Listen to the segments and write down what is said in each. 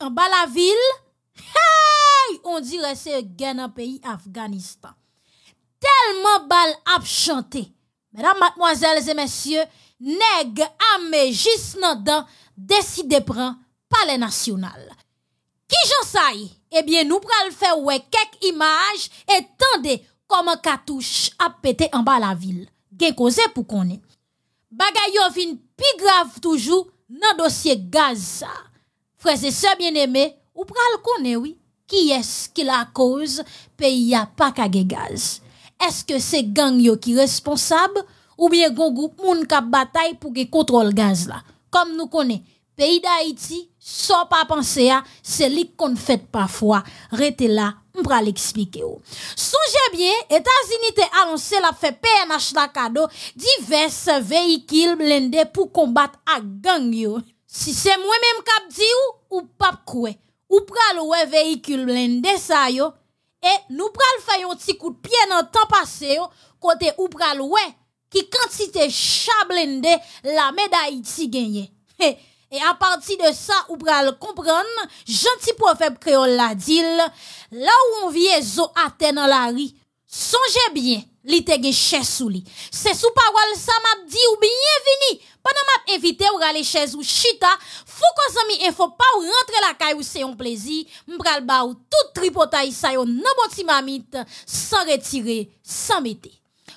en bas la ville, on dirait que c'est un pays Afghanistan. Tellement bal à chanter Mesdames, mademoiselles et messieurs, nèg amé juste dans dedans décide prendre palais national. Qui j'en sais Eh bien, nous le faire quelques images et comme comment cartouche a péter en bas la ville. Gen cause pour qu'on est. Bagay plus grave toujours dans dossier Gaza frères et sœurs bien-aimés, ou pral connaît oui, qui est-ce qui la cause pays a pas qu'à gaz Est-ce que c'est gang yo qui responsable ou bien gon groupe moun k'ap bataille pour que contrôle gaz là Comme nous connaît pays d'Haïti sans pas penser à c'est li qu'on fait parfois. Rete là, on va l'expliquer. Songez bien, États-Unis a annoncé la fait PNH la cadeau divers véhicules blindés pour combattre à gang yo. Si c'est moi-même qui dit ou, ou pas quoi. ou pral ou véhicule blindé ça yo, et nous pral faire un petit coup de pied dans le temps passé yo, côté ou pral ou qui quantité chablende la médaille Haïti gagnée. Et à partir de ça, ou pral comprendre, gentil prophète créole la dit, là où on vient zo atteint dans la rue, songez bien, li te gen sous li. C'est sous parole ça m'a dit ou bienvenue pendant m'a invité ou aller chez ou chita, fou ko zami faut pas ou rentrer la caille ou c'est un plaisir, m'pral ba ou tout tripotaille sa yo nan bon mamite sans retirer, sans mettre.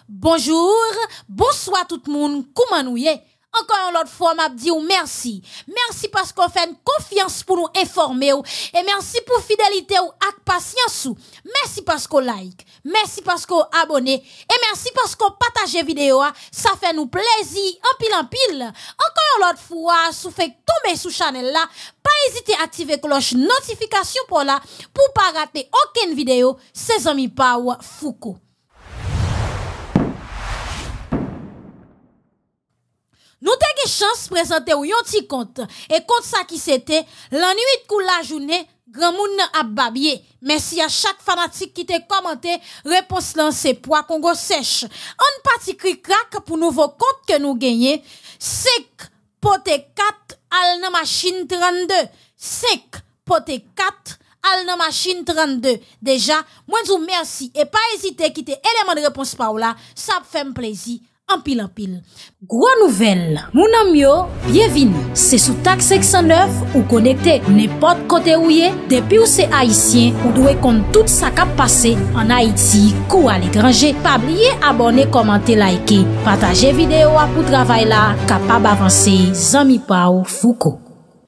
Bonjour, bonsoir tout le monde, comment nous y est? Encore une fois, m'a dit ou merci. Merci parce qu'on fait une confiance pour nous informer ou. Et merci pour fidélité ou avec patience Merci parce qu'on like. Merci parce qu'on abonne. Et merci parce qu'on partage vidéo. Ça fait nous plaisir. En pile en pile. Encore une fois, si vous faites tomber sous channel là, pas hésiter à activer cloche notification pour là, pour pas rater aucune vidéo. C'est amis Power Foucault. Nous avons chance de présenter un petit compte. Et compte ça qui c'était, la nuit de la journée, grand monde a babié. Merci à chaque fanatique qui t'a commenté, réponse lancée poids Congo sèche. On partie cri crack pour nouveau compte que nous gagnons. 5 poté 4 à la machine 32. 5 poté 4 à la machine 32. Déjà, moi vous merci et pas hésiter quitter élément de réponse par là. Ça me fait plaisir. Ampil, ampil, gro nouvel, moun amyo, bienvin, se sou tak 609 ou konekte nepot kote ouye, depi ou se Haitien ou dwe kon tout sa kap pase an Haiti kou al ekranje, pa blye abone, komante, laike, pataje videyo apou travay la, kapab avanse, zami pa ou fouko.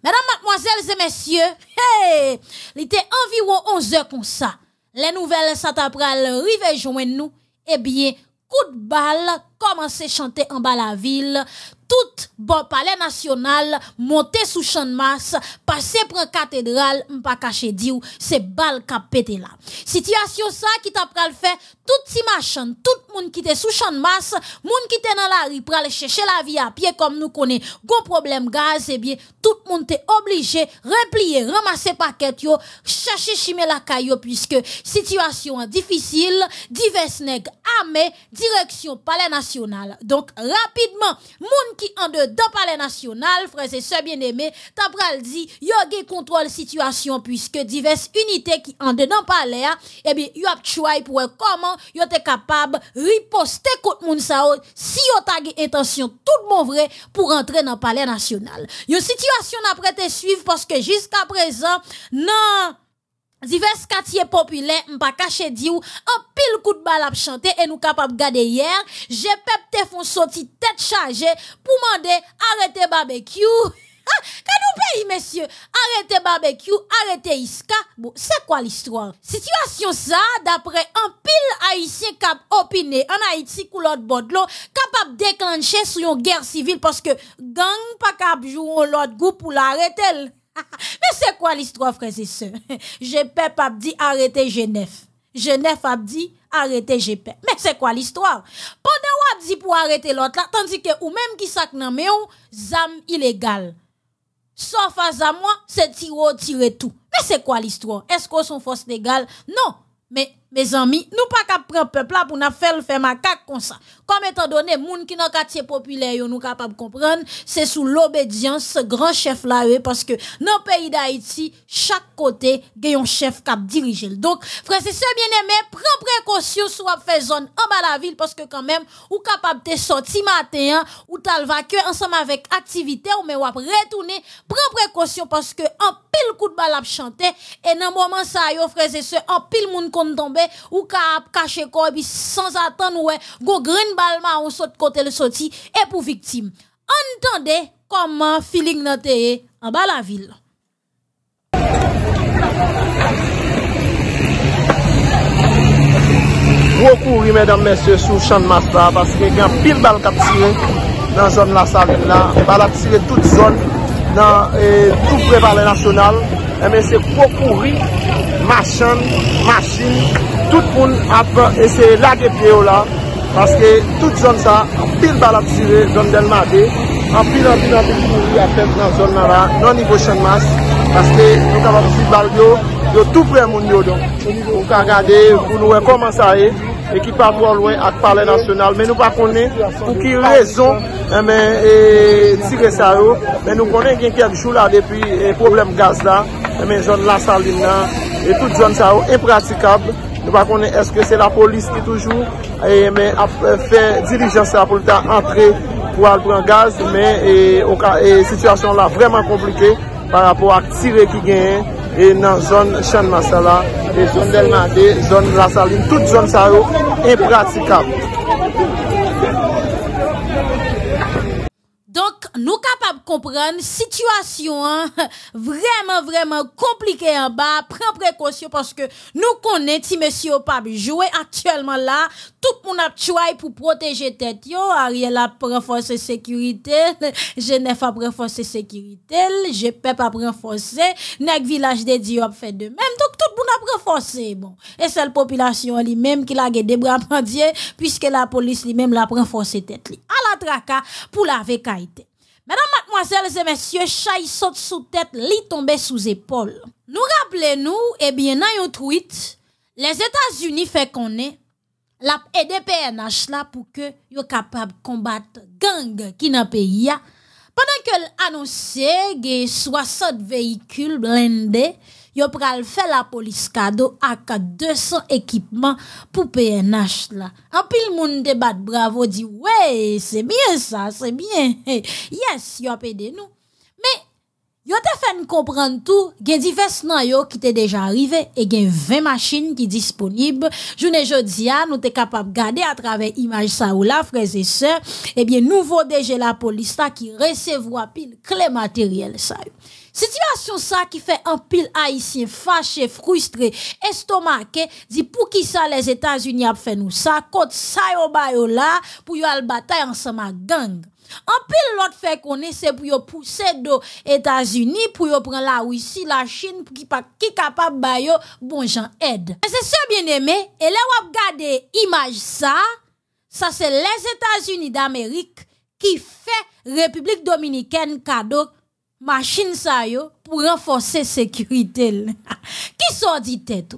Mèdam, matmoazèl, zè mèsyè, hey, li te anviwo 11 kon sa, le nouvel sat apra, le rive jwen nou, e eh bie, coup de balle, commencer chanter en bas la ville, tout bon palais national, monter sous champ de masse, passer près cathédrale, pas caché dieu c'est balle qui pété là. Situation ça qui t'a pral fait tout si machin, tout monde qui était sous champ de masse, monde qui était dans la rue aller chercher la vie à pied comme nous connaît, gros problème gaz eh bien tout monde est obligé replier, ramasser paquet yo, chercher chimé la caillou puisque situation difficile, divers nègres armés direction palais national. Donc rapidement, monde qui en dedans palais national, frères et sœurs bien-aimés, pral dit, yo gè contrôle situation puisque diverses unités qui en dedans palais, et eh bien, yo ap pour comment yo te capable riposter contre moun sa si yo ta intention tout bon vrai pour entrer dans palais national. Yo situation n'a te suivre parce que jusqu'à présent, non, Divers quartiers populaires, pas caché dire un pile coup de balle à chanter et nous capable garder hier, j'ai pepté font sorti tête chargée pour demander arrêtez barbecue. quand nous messieurs, arrêtez barbecue, arrêtez Iska. Bon, c'est quoi l'histoire? Situation ça, d'après un pile haïtien cap opiné en Haïti couleur de capable déclencher sur une guerre civile parce que gang pas cap jouer l'autre groupe pour l'arrêter. Mais c'est quoi l'histoire, frères et sœurs? GPEP a dit arrêtez Genève. Genève a dit arrêtez GPEP. Mais c'est quoi l'histoire? Pendant ou a dit pour arrêter l'autre là, tandis que ou même qui sac nan mais ou, zam illégal. Sauf à moi, c'est tirer tout. Mais c'est quoi l'histoire? Est-ce qu'on son force légale? Non. Mais mes amis, nous pas qu'à prendre peuple là pour nous faire faire macaque comme ça. Comme étant donné, moun qui dans quartier populaire, nous capable comprendre, c'est sous l'obédience grand chef là, parce que dans le pays d'Haïti, chaque côté, a un chef qui dirige. Donc, frère, c'est bien aimé, prends précaution soit fait zone en bas la ville, parce que quand même, ou capable de sortir matin, ou t'as ensemble avec activité, ou mais ou retourner, prends précaution parce que en pile coup de balle à chanter, et dans moment ça, yo, frère, c'est en pile moun compte tomber, Ou ka ap kache kor bi sans atan wè Gou gren balman ou sot kote le soti E pou viktim Entende koman filin nan teye An bala vil Kou kouri mèdame mèsyè sou chan maspa Baske gen pil bal kapsire Nan zon la sarin la Balatire tout zon Nan tout pre palè national Mèsyè eh kou kouri Masyan, masin tout pou nou ap ese lage pye ou la, paske tout zon sa, apil bal ap sire zon del ma de, apil apil apil mou yi apen nan zon ma la, nan nivou chan mas, paske nou ta va ap sire bal yo, yo tou pre moun yo don. Ou ka gade, ou nou we komans a e, e ki pa vwa lwen ak pale nasional, men nou pa konen, pou ki rezon, eme, eh, e, tire sa ou, men nou konen gen kèk chou la de, epi e, problem gaz la, eme eh, zon la salin la, e tout zon sa ou, e pratikab, Nou pa konen eske se la polis ki toujou, e men ap fe dirijans se la polis ta antre pou al pran gaz, men e situasyon la vreman komplike, para pou ak tire ki gen, e nan zon chan masala, e zon delmande, zon lasaline, tout zon sarou, impratikab. comprendre situation hein. vraiment vraiment compliquée en bas prends précaution parce que nous connaissons si monsieur pas jouer actuellement là tout le monde a pour protéger tête yo Ariel a renforcé sécurité Genève a renforcé sécurité GPEP e a renforcé nèg village de Dieu a fait de même donc tout le monde a renforcé bon et c'est la population lui-même qui l'a des bras puisque la police lui-même l'a force tête à la traka hein, pour la vécaïté Mesdames, mademoiselles et messieurs, chat saute sous tête, lit tombe sous épaule. Nous rappelons nous eh bien, dans un tweet, les États-Unis fait qu'on la e PNH là pour que soient capable de combattre gang qui pas pays Pendant que 60 véhicules blindés, yo pral fè la police cadeau ak 200 équipements pour PNH la. Anpil moun débat bravo dit ouais c'est bien ça, c'est bien, yes, yo nous. Mais Mais yo te comprendre comprendre tout, gen divers nan yo ki te déjà arrive, et gen 20 qui sont disponibles. Journée jodi a, nous te de garder à travers image sa ou la, frères et eh bien nouveau bien, la police ta ki qui pile clé matériel sa Situation ça qui fait un pile haïtien fâché, frustré, estomacé dit pour qui ça les États-Unis a fait nous ça, contre ça yo ba yo là pour yo al bataille ensemble gang. En pile l'autre fait qu'on c'est pour yo pousser do États-Unis pour yo prendre la Russie, la Chine pour qui pas qui capable ba yo bon j'en aide. Mais c'est ça bien aimé et là wap gade image ça, ça c'est les États-Unis d'Amérique qui fait République dominicaine cadeau machine ça yo pour renforcer sécurité. qui sont dit tête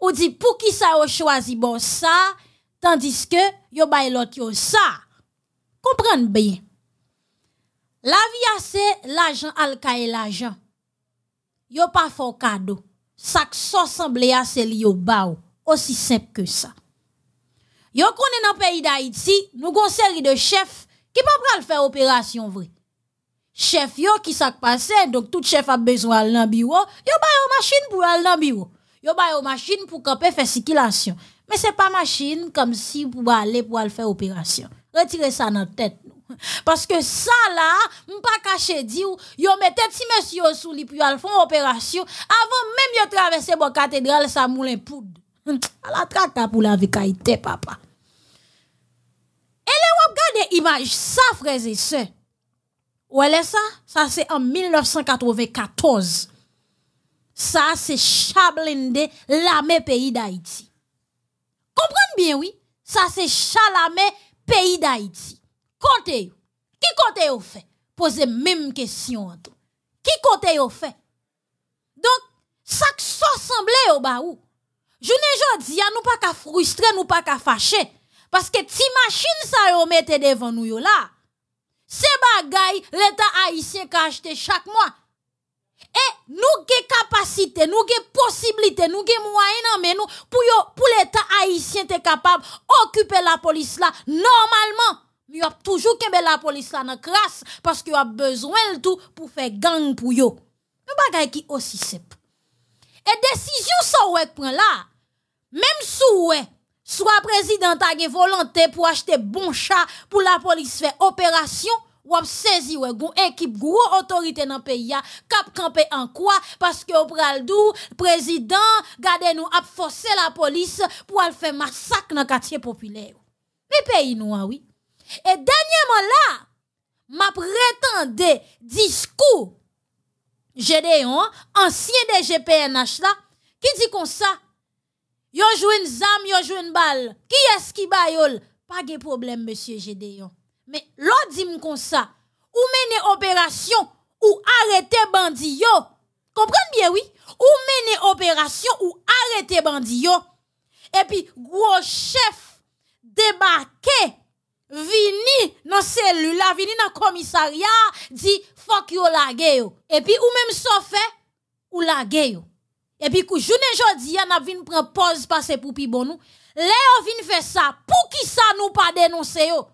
Ou dit pour qui ça yo choisi ça tandis que yo bay l'autre yo ça. Comprenez bien. La vie c'est l'argent alka et l'argent. Yo pas fort cadeau. Ça so à c'est yo bao. aussi simple que ça. Yo connaît dans pays d'Haïti, nous gon série de chefs qui pas pral faire opération vrai chef yo qui s'est passé, donc tout chef a besoin d'un bureau, yo ba yo machine pour aller dans bureau. Yo ba yo machine pour camper faire circulation. Mais c'est pas machine comme si pour aller pour aller faire opération. Retirez ça dans tête nous. Parce que ça là, pas caché dit yo mettez petit monsieur sous lui pour aller faire opération avant même yo traverser bon cathédrale ça moulin poudre. À la traque pour la vie papa. Et les wap gade image ça frères et sœurs. Ou elle ça? Ça, c'est en 1994. Ça, c'est Chablende, l'armée pays d'Haïti. Comprenez bien, oui? Ça, c'est Chalamé, pays d'Haïti. Côté, qui côté au fait? Posez même question. Qui côté au fait? Donc, ça que ça semblait au bas ne dis jodi, hein, nous pas qu'à frustrer, nous pas qu'à fâcher. Parce que si machine ça yo mette devant nous là. C'est bagay l'État haïtien qui a acheté chaque mois. Et nous avons des capacités, nous avons des possibilités, nous avons des moyens pour, pour l'État haïtien soit capable d'occuper la police là. Normalement, y a toujours la police là dans la classe parce qu'il a besoin de tout pour faire gang pour yo Nous avons qui aussi sep. Et décision sont prend là. Même si Soit président a une volonté pour acheter bon chat pour la police faire opération, ou ap saisi une équipe gros autorité dans pays cap camper en quoi parce que au président gardez nous la police pour al faire massacre dans quartier populaire. Mais pays nous hein, oui. Et dernièrement là, m'a prétendé discours Gédéon, ancien DGPNH là, qui dit comme ça, Yo joue une zam, yo joue une balle. Qui est-ce qui baille Pas de problème, monsieur Gédéon. Mais l'autre dit comme ça, ou mener opération, ou arrêter bandit yo. Comprenez bien, oui? Ou mener opération, ou arrêter bandit yo. Et puis, gros chef débarqué, vini dans cellule, vini dans commissariat, dit, fuck yo la yo. Et puis, ou même ça fait, ou la yo. Et puis, dis journée jodi, on a vin prendre pause passer pour pi bon nous. Léo vin faire ça. Pour qui ça nous pas dénoncer yo?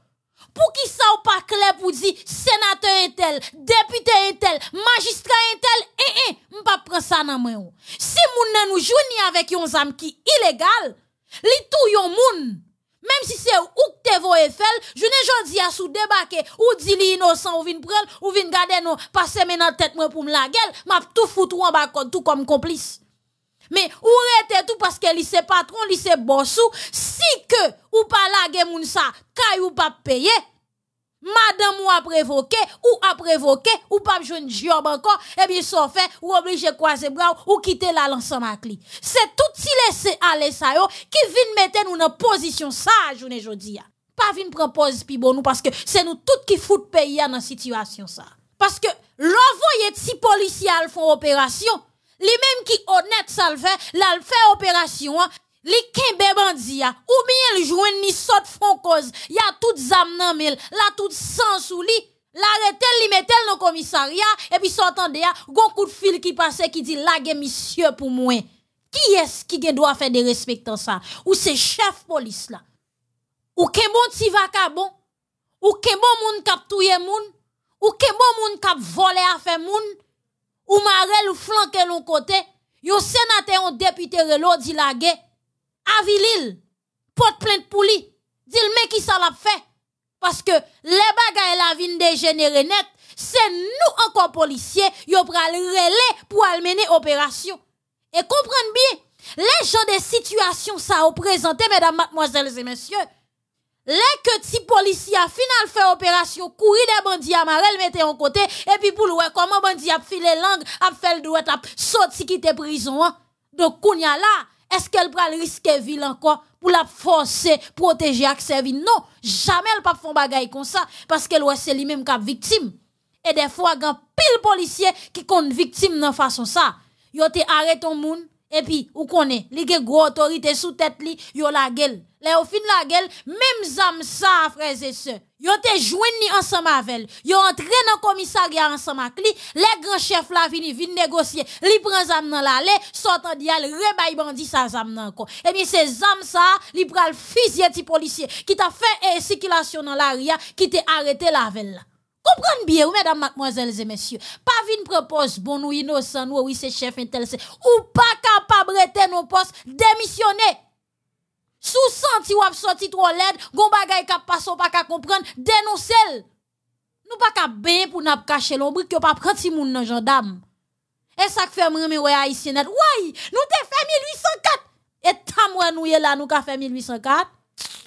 Pour qui ça ou pas clair pour dire sénateur est tel, député est tel, magistrat est tel, eh eh, m'pa prendre ça dans main. Si moun nous jouni avec yon zam qui illégal, li tout yon moun même si c'est ou que te voye fel, je ne jodi a sous débarquer, ou di li innocent ou vin prendre, ou vin garder nous passer la tête pour me la gueule, m'a tout foutu en bas tout comme complice. Mais ou rete tout parce que l'ice patron, lycée bossou, si que ou pas la moun sa, pas payé, madame ou a prévoqué, ou a prévoqué, ou pas une job encore, et eh bien so fait, ou oblige croiser bras ou quitter la l'ensemble C'est tout si laisse aller sa yo, qui viennent mette nous dans position sage journée Pas vin propose bon nous parce que c'est nous tout qui fout payer dans situation ça Parce que l'envoyé de si policiers font opération, les mêmes qui honnête ça le fait, là le opération, li kembe bandi ou bien il joint ni sot front cause, y a tout zam nan mil, la tout sang sous li, l'arrêter li metel dans commissariat, et puis s'entendez ya, hein, gon coup de fil qui passe qui dit la gen monsieur pour moi. Qui est-ce qui doit faire des respectants ça? Ou c'est chef police là? Ou ken bon ti bon Ou ke bon moun kap touye moun? Ou ke bon moun kap vole faire moun? ou marel ou flanke l'on côté, yon sénateur ou député relo la à avilil, porte plainte de Dis le mais qui ça l'a fait? Parce que les et la vin dégénéré net, c'est nous encore policiers, yon pral relais pour mener opération. Et comprenez bien, les gens des situations ça représentait mesdames, mademoiselles et messieurs, les que si policiers final fait opération, courir des bandits à Marel, mettez en côté, et puis pour le comment bandit a filé langue, a fait le doigt, a sorti quitter prison. Donc, Kounia là, est-ce qu'elle prend le risque risquer ville encore pour la forcer, protéger ak servir? Non, jamais elle pas faire choses comme ça, parce qu'elle c'est lui-même qui victime. Et des fois, il pile policiers qui compte victime de façon ça. Yo te arrête ton moun, et puis, ou connaît, li gros autorité sous tête li, yo la gueule. Le au fin la gueule, même zam frères et sœurs. Yo te jwen ni ensemble avec Yo entre nan komisari ansan mak li. Le grands chefs là, vini négocier négocier. Li pren zam nan la le. Sotan dial rebay bandi sa zam nan Eh bien ces zam ça, li pral fizye ti policier, qui ta fait e circulation dans la ria. Ki te arrêté la vel Comprenez bien, mesdames, mademoiselles et messieurs. Pas vin propose bon ou innocent, nous, oui, c'est chef intel, ou pas capable de nos postes, démissionner. Sous senti ou ap sorti trop l'aide, gon bagay kap paso pa ka comprendre, dénonce. le Nous pas ka ben pour n'ap cacher l'ombre que pas prendre si moun nan gendarme. Et ça fait m'remé ouais haïtien net. Oui, nous te 1804 et tam nou nous là nous ka fait 1804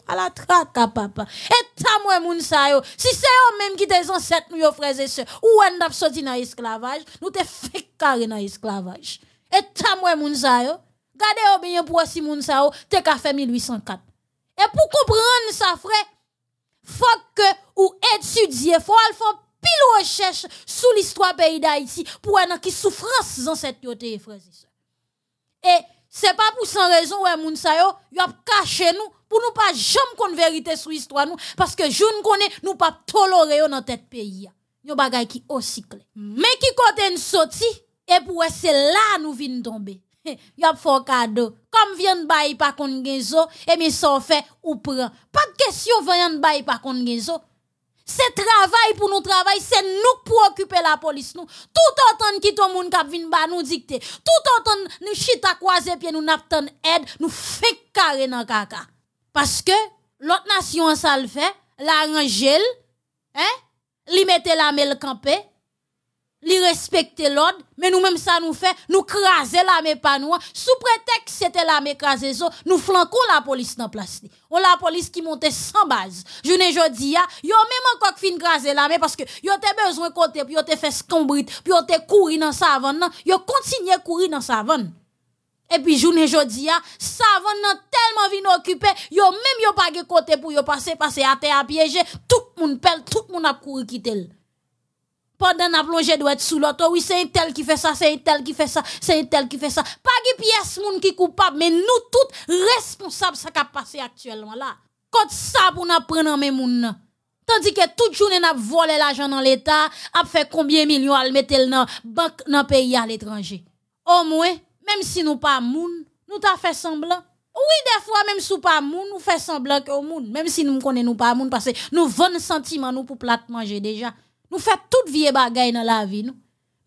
A la traka papa. Et ta moun sa si c'est eux même qui des ancêtres nous yo frères et sœurs, ou en sorti dans esclavage, nous te fait carré dans esclavage. Et tam moun sa yo, regardez au bien pour si moun sa te ka fait 1804. Et pour comprendre ça, frère, faut que ou étudier, faut al font pile recherche sur l'histoire pays d'Haïti pour un qui souffrance dans cette yote, frère. Et c'est pas pour sans raison ouais moun sa yo, caché nous pour nous pas jamais qu'on vérité sur l'histoire nous parce que je ne connais nous pas tolérer dans tête pays. y a Yon bagay qui aussi clé. Mais qui côté nous sorti et pour c'est là nous vinn tomber. y a de cadeau comme vient de bailler par contre genzo et bien ça fait ou prend pas de question vient de bailler par contre genzo c'est travail pour nous travail c'est nous pour occuper la police nous tout autant qui tout monde qui vient nous dicter tout autant nous chita croiser puis nous n'attend aide nous fait carré dans caca parce que l'autre nation ça le fait la rangel hein li mettait la mel camper li respecter l'ordre, mais nous-mêmes ça nous fait, nous craser l'armée par nous. Sous prétexte que c'était l'armée craser nous flanquons la police dans place. On la police qui montait sans base. Je ne jodi Ils yo même encore fin craser l'armée parce que yo te besoin côté, puis yo te fait scombrit, puis yo te courir dans savane, yo continue courir dans savane. Et puis journée jodi a, savane nan tellement vin occupé, yo même yo pas côté pour yo passer passer à terre à piéger, tout le monde tout le monde a couru quitter. Pendant la plongée doit être sous l'autre. Oui, c'est un tel qui fait ça, c'est un tel qui fait ça, c'est un tel qui fait ça. Pas de pièce moun qui coupable, mais nous tous responsables ça qui a passé actuellement là. Quand ça pour nous prendre même moun. Tandis que toute journée n'a volé l'argent dans l'État, a fait combien de millions à mettre dans banque dans pays à l'étranger. Au moins, même si nous pas moun, nous t'a fait semblant. Oui, des fois, même si nous pas moun, nous fait semblant que moun, même si nous ne connaissons pas moun, parce que nous vendons sentiment nous pour plat manger déjà. Nous faisons toutes vieilles bagaille dans la vie, nous.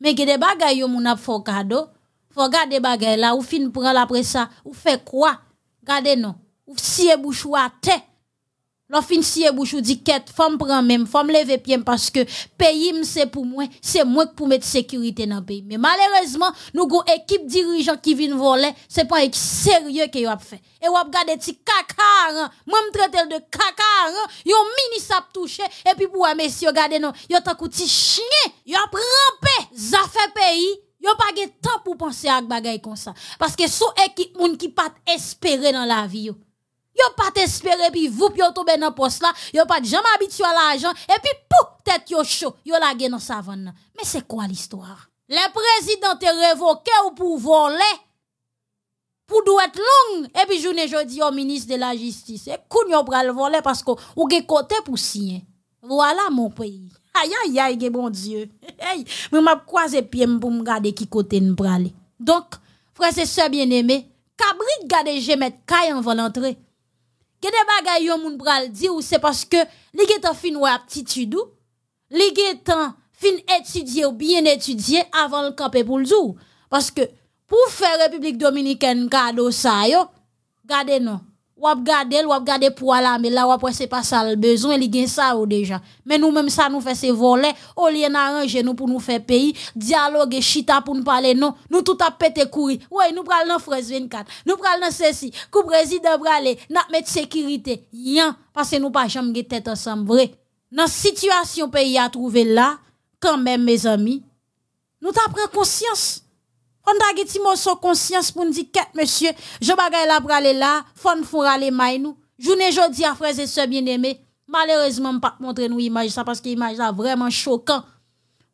Mais que des bagailles, yo mon faut cadeau. Faut garder bagailles là, ou fin prendre la ça, ou fait quoi? Gardez non. Ou si bouchou à tête. L'on finit ou dit quête, femme prend même, femme lever pied parce que pays c'est pour moi, c'est moi pour mettre sécurité dans le pays. Mais malheureusement, nous avons équipe dirigeant qui vient voler, c'est pas sérieux que a fait. Et vous regardez ti petits hein. moi me traite de cacar, hein. yon mini sap touché et puis pour messieurs regardez non, yon tant ti chien, yon a rampé, ça fait pays. Yo pa ge temps pour penser à bagay comme ça parce que une équipe moun qui pas espérer dans la vie Yo pas t'espérer puis vous puis tomber dans poste là, yo pas jamais habitué à l'argent et puis pou tête yo chaud, yo lagué dans savane. Mais c'est quoi l'histoire Le président te révoqué ou pour voler pour doit long et puis journée jodi au ministre de la justice et koun yo pral voler parce que ou gen côté pour signer. Voilà mon pays. Aïe aïe aïe gen bon Dieu. Hey, moi m'a croisé pied pour me garder qui côté ne Donc frères et sœurs bien-aimés, Cabri garder je mettre caille en volant que des bagages yon moun pral di ou c'est parce que li gen tan fin ou aptitude ou li gen fini fin étudier ou bien étudier avant le camper pour le jour parce que pour faire la république dominicaine cadeau ça yo gardez non ou garder, wap ou pour gade la mais là, ou après, c'est pas ça le besoin, y a ça ou déjà. Mais nous même ça, nous fait se voler, On vient d'arranger nous pour nous faire payer. dialogue et chita pour nous parler, non, nous tout a pété couri. Oui, nous pral nan 24, nous pral ceci, le président pralé, n'a met sécurité, Rien. parce que nous pas jamais gen tête ensemble, vrai. Dans situation pays a trouvé là, quand même, mes amis, nous pris conscience. On a dit son conscience pour nous dire que monsieur, je bagay la pralé là, fon là, rale ne nous. Journée jodi à frères et sœurs bien-aimés. Malheureusement, pas montrer nous image ça parce que image là vraiment choquant.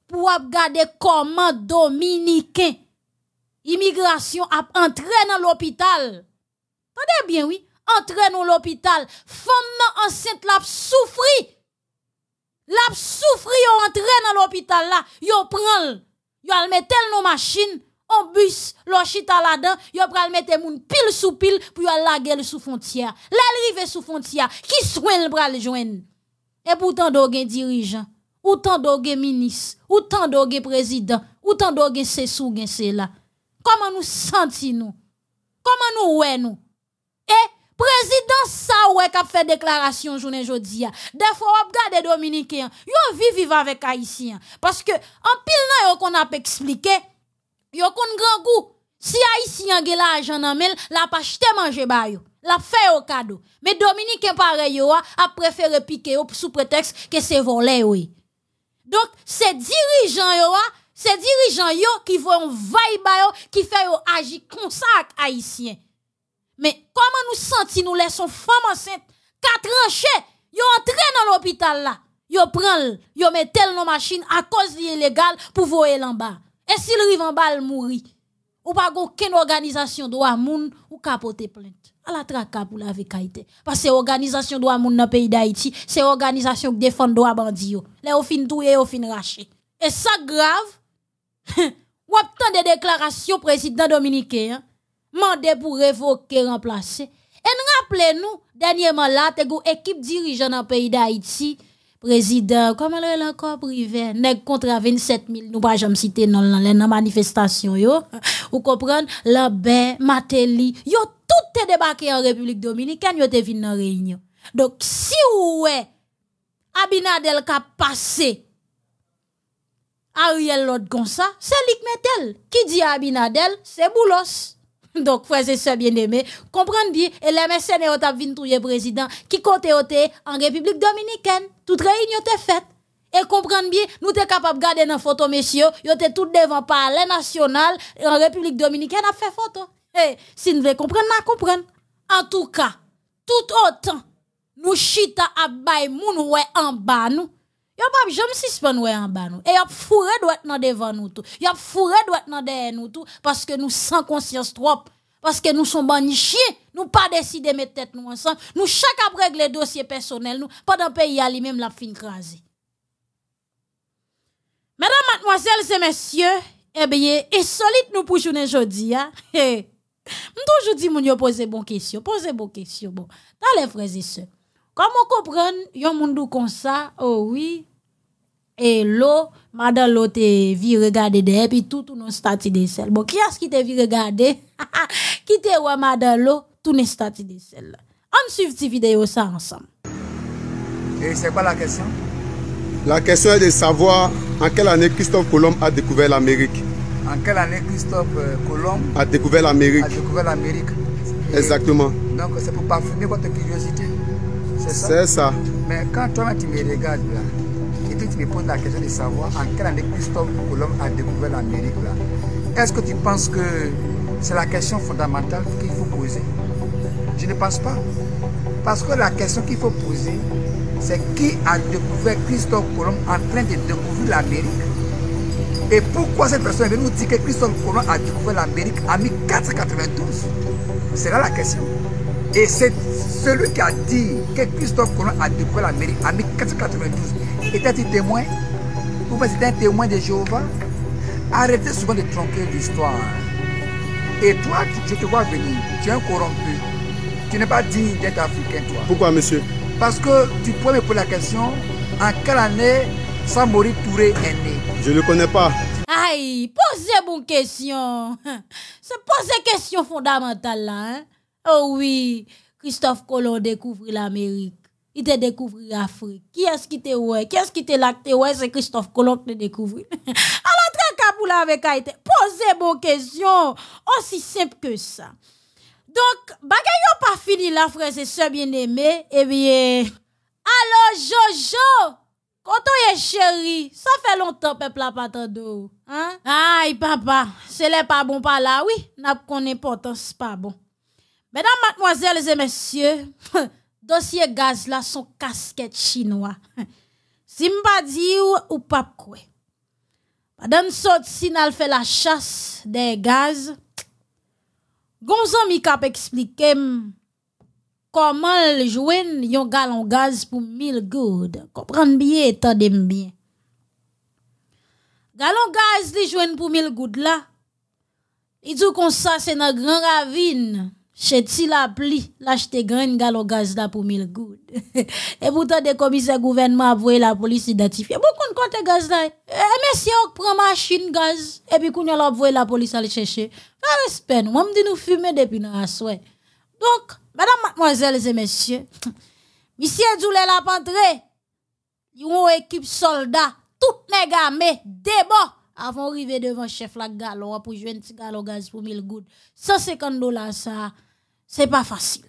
Pour regarder comment dominicain immigration a entré dans l'hôpital. Tendez bien oui, entré dans l'hôpital. Femme enceinte l'a souffri. L'a souffri, on entré dans l'hôpital là, yo prend, yo al mettel nos machines en bus, l'ochita là-dedans, yo pral mette moun pile sous pile pour yo le sous frontière. L'arrivée sous frontière, qui soin le pral joint? Et pourtant do gen dirigeant, ou tant ministre, ou tant président, ou tant c'est sous gen c'est là. Comment nous senti nous? Comment nous ouais nous? Et Président ça ouais a fait déclaration journée jodi a. Des fois on regarde Dominicains, yo vivent vivre avec haïtiens parce que en pile nan qu'on a expliqué Yo kon grand goût. Si Haïtien a l'argent nan la pa acheté manger ba yo. La fait au cadeau. Mais Dominique e pareil yo a, a préféré piquer sous prétexte que c'est volé oui. E. Donc ces dirigeants yo a, ces dirigeants yo qui vont vaille ba yo, qui fait yo agir comme ça haïtien. Mais comment nous senti nous laissons femme enceinte quatre ans yo entré dans l'hôpital là. Yo pren, yo mettel nos machine à cause illégal pour voler l'en bas. Et s'il rive en balle mourir, ou pas aucune organisation doit moun ou capoter plainte. À la traque pour la vérité. Parce que organisation doit moun dans pays d'Haïti, c'est l'organisation qui défend droit bandits. yo. Là au fin et au fin raché. Et ça grave. ou obtient des déclarations président dominicain, hein, mandé pour révoquer remplacer. Et nous nous dernièrement là, une équipe dirigeante dans pays d'Haïti président, comment elle encore privé, nèg contre 27 000, nous pas jamais cité dans la manifestation yo. Vous comprenez? Lambert, Matéli, yo tout te débarqué en République Dominicaine, yo te vin en réunion. Donc si ouais Abinadel ka passé Ariel l'autre comme ça, c'est l'ik Metel. Qui dit Abinadel, c'est Boulos. Donc, frères et sœurs bien aimé. comprenez bien, et les mercenaires ont vint le président, qui côté en République dominicaine. Toute réunion était faite. Et comprenez bien, nous sommes capables de garder nos photos, messieurs, ils étaient tout devant par les national, en République dominicaine, a fait photo. Et eh, si nous voulons comprendre, nous comprenons. En tout cas, tout autant, nous chita à bail moun en bas nous Yon pas j'aime si span en bas. Et nou. E yon fure nan devant nous tout. Yon foure dwet nan nous. nou tout. que nous sans conscience. trop. que nous sommes ban chien. pas pa Nous met tèt nous ansan. Nou chak ap regle dosye nous nou. pays a li même la fin crazy Mesdames, mademoiselles et messieurs, eh bien, solide nous pour journée jodi dis Hein? toujours dit moun yo des bon question, pose bon question bon. Dans les frères et sœurs. Comment comprendre yon moun dou comme ça? Oh oui, et l'eau, madame l'eau te vi regarder derrière, puis tout, tout statut de sel. Bon, qui est-ce qui te vit regarder? qui te ou madame l'eau, tout est statut de sel. On suit cette vidéo ça ensemble. Et c'est quoi la question? La question est de savoir en quelle année Christophe Colomb a découvert l'Amérique. En quelle année Christophe euh, Colomb a découvert l'Amérique. A découvert l'Amérique. Exactement. Donc c'est pour parfumer votre curiosité. C'est ça? C'est ça. Mais quand toi tu me regardes là, tu la question de savoir en quelle année Christophe Colomb a découvert l'Amérique là. Est-ce que tu penses que c'est la question fondamentale qu'il faut poser Je ne pense pas. Parce que la question qu'il faut poser, c'est qui a découvert Christophe Colomb en train de découvrir l'Amérique Et pourquoi cette personne vient nous dire que Christophe Colomb a découvert l'Amérique en 1492 C'est là la question. Et c'est celui qui a dit que Christophe Colomb a découvert l'Amérique en 1492. Était-il témoin Ou bien c'était un témoin de Jéhovah Arrêtez souvent de tromper l'histoire. Et toi, je te vois venir. Tu es un corrompu. Tu n'es pas digne d'être africain, toi. Pourquoi, monsieur Parce que tu pourrais me poser la question en quelle année Samori Touré est né Je ne le connais pas. Aïe, posez bonne question. C'est poser question fondamentale là. Hein? Oh oui, Christophe Colomb découvre l'Amérique. Il te découvre l'Afrique. Qui est-ce qui te ouais? Qui est-ce qui te l'a ouais? C'est Christophe Colomb qui te découvre Alors, très capoula avec Aïté Posez vos question. Aussi simple que ça. Donc, bagayon pas fini la frère, c'est ce bien-aimé. Eh bien, alors Jojo, Koto est chéri, ça fait longtemps peuple à do. Hein? Aïe papa, Ce le pas bon pas là oui, pas qu'on C'est pas bon. Mesdames, mademoiselles et messieurs, dossier gaz là sont casquettes chinois. Si ou, pas quoi. Madame si elle fait la chasse des gaz. Gonzon mi kap expliquer comment le jouen yon galon gaz pour 1000 goud. Comprendre bien et tendez bien. Galon gaz li jouen pour 1000 goud là. Il dit qu'on ça c'est dans grand ravine. Chez la pli, l'achete grain galo gaz là pour 1000 goud. Et pourtant, des commissaires gouvernement avoué la police identifié. beaucoup de compte gaz là. et hein. eh, monsieur, on prend machine gaz. Et puis, qu'on a la police aller chercher. Ah, respect, nous, on dit nous fumer depuis nous assoué. Donc, madame, mademoiselles et messieurs, monsieur Doulet la pantre, yon équipe soldat, tout négamé, debout Avant de arriver devant chef la galo, pour jouer un petit gaz pour 1000 goud. 150 dollars ça c'est pas facile.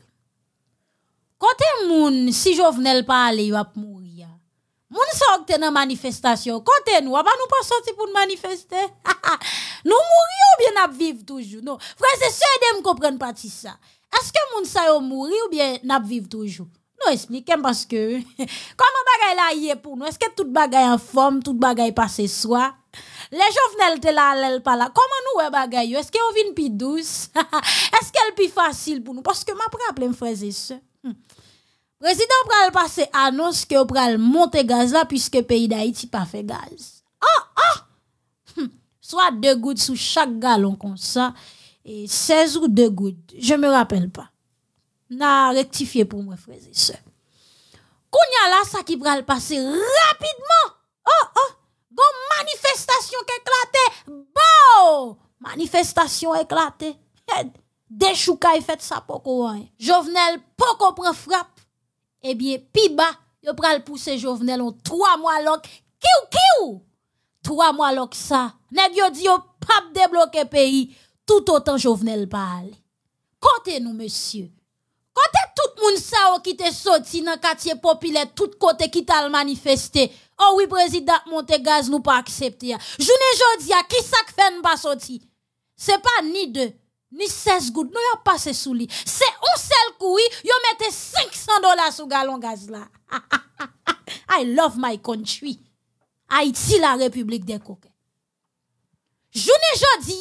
Côté monde si pas aller il va mourir. Moun sortez dans manifestation. quand nous, on va nous pas sortir pour manifester. nous mourir ou bien nous vivre toujours. Non. Frère, c'est sûr que nous comprenons pas ça. Est-ce que moun sa mourir ou bien nous vivre toujours? Nous expliquons parce que, comment bagay là hier pour nous? Est-ce que tout est en forme, tout est passé soi les jeunes te la pas la. Comment nous ouais bagayou? Est-ce qu'elle vient plus douce? Est-ce qu'elle plus facile pour nous? Parce que ma prêle frères et sœurs. Hmm. Président pral passe annonce que pral monte gaz là puisque pays d'Haïti pas fait gaz. Oh, oh! Soit deux gouttes sous chaque galon comme ça et seize ou deux gouttes. Je me rappelle pas. N'a rectifié pour moi frère et y a là ça qui pral passe rapidement. Oh oh. Gon manifestation qui éclate. Bon! Manifestation éclatée. Des y e fait ça pour quoi. Jovenel, pour qu'on frappe. Eh bien, piba, le yo le poussé, Jovenel en trois mois l'ok. Kiou, kiou! Trois mois l'ok ça. Nèg yo di yo pap débloquer pays. Tout autant Jovenel parle. Kote nous, monsieur. Kote tout moun sa qui te sorti dans quartier populaire, tout côté qui t'a manifesté. Oh oui, président, monte gaz, nous pas accepté. Journée jodi, qui ça fait pas pas sorti? C'est pas ni deux, ni 16 gouttes, nous pas passé sous C'est un seul coup, yo mis 500 dollars sous galon gaz là. I love my country. Haïti, la République des coquets. Journée jodi,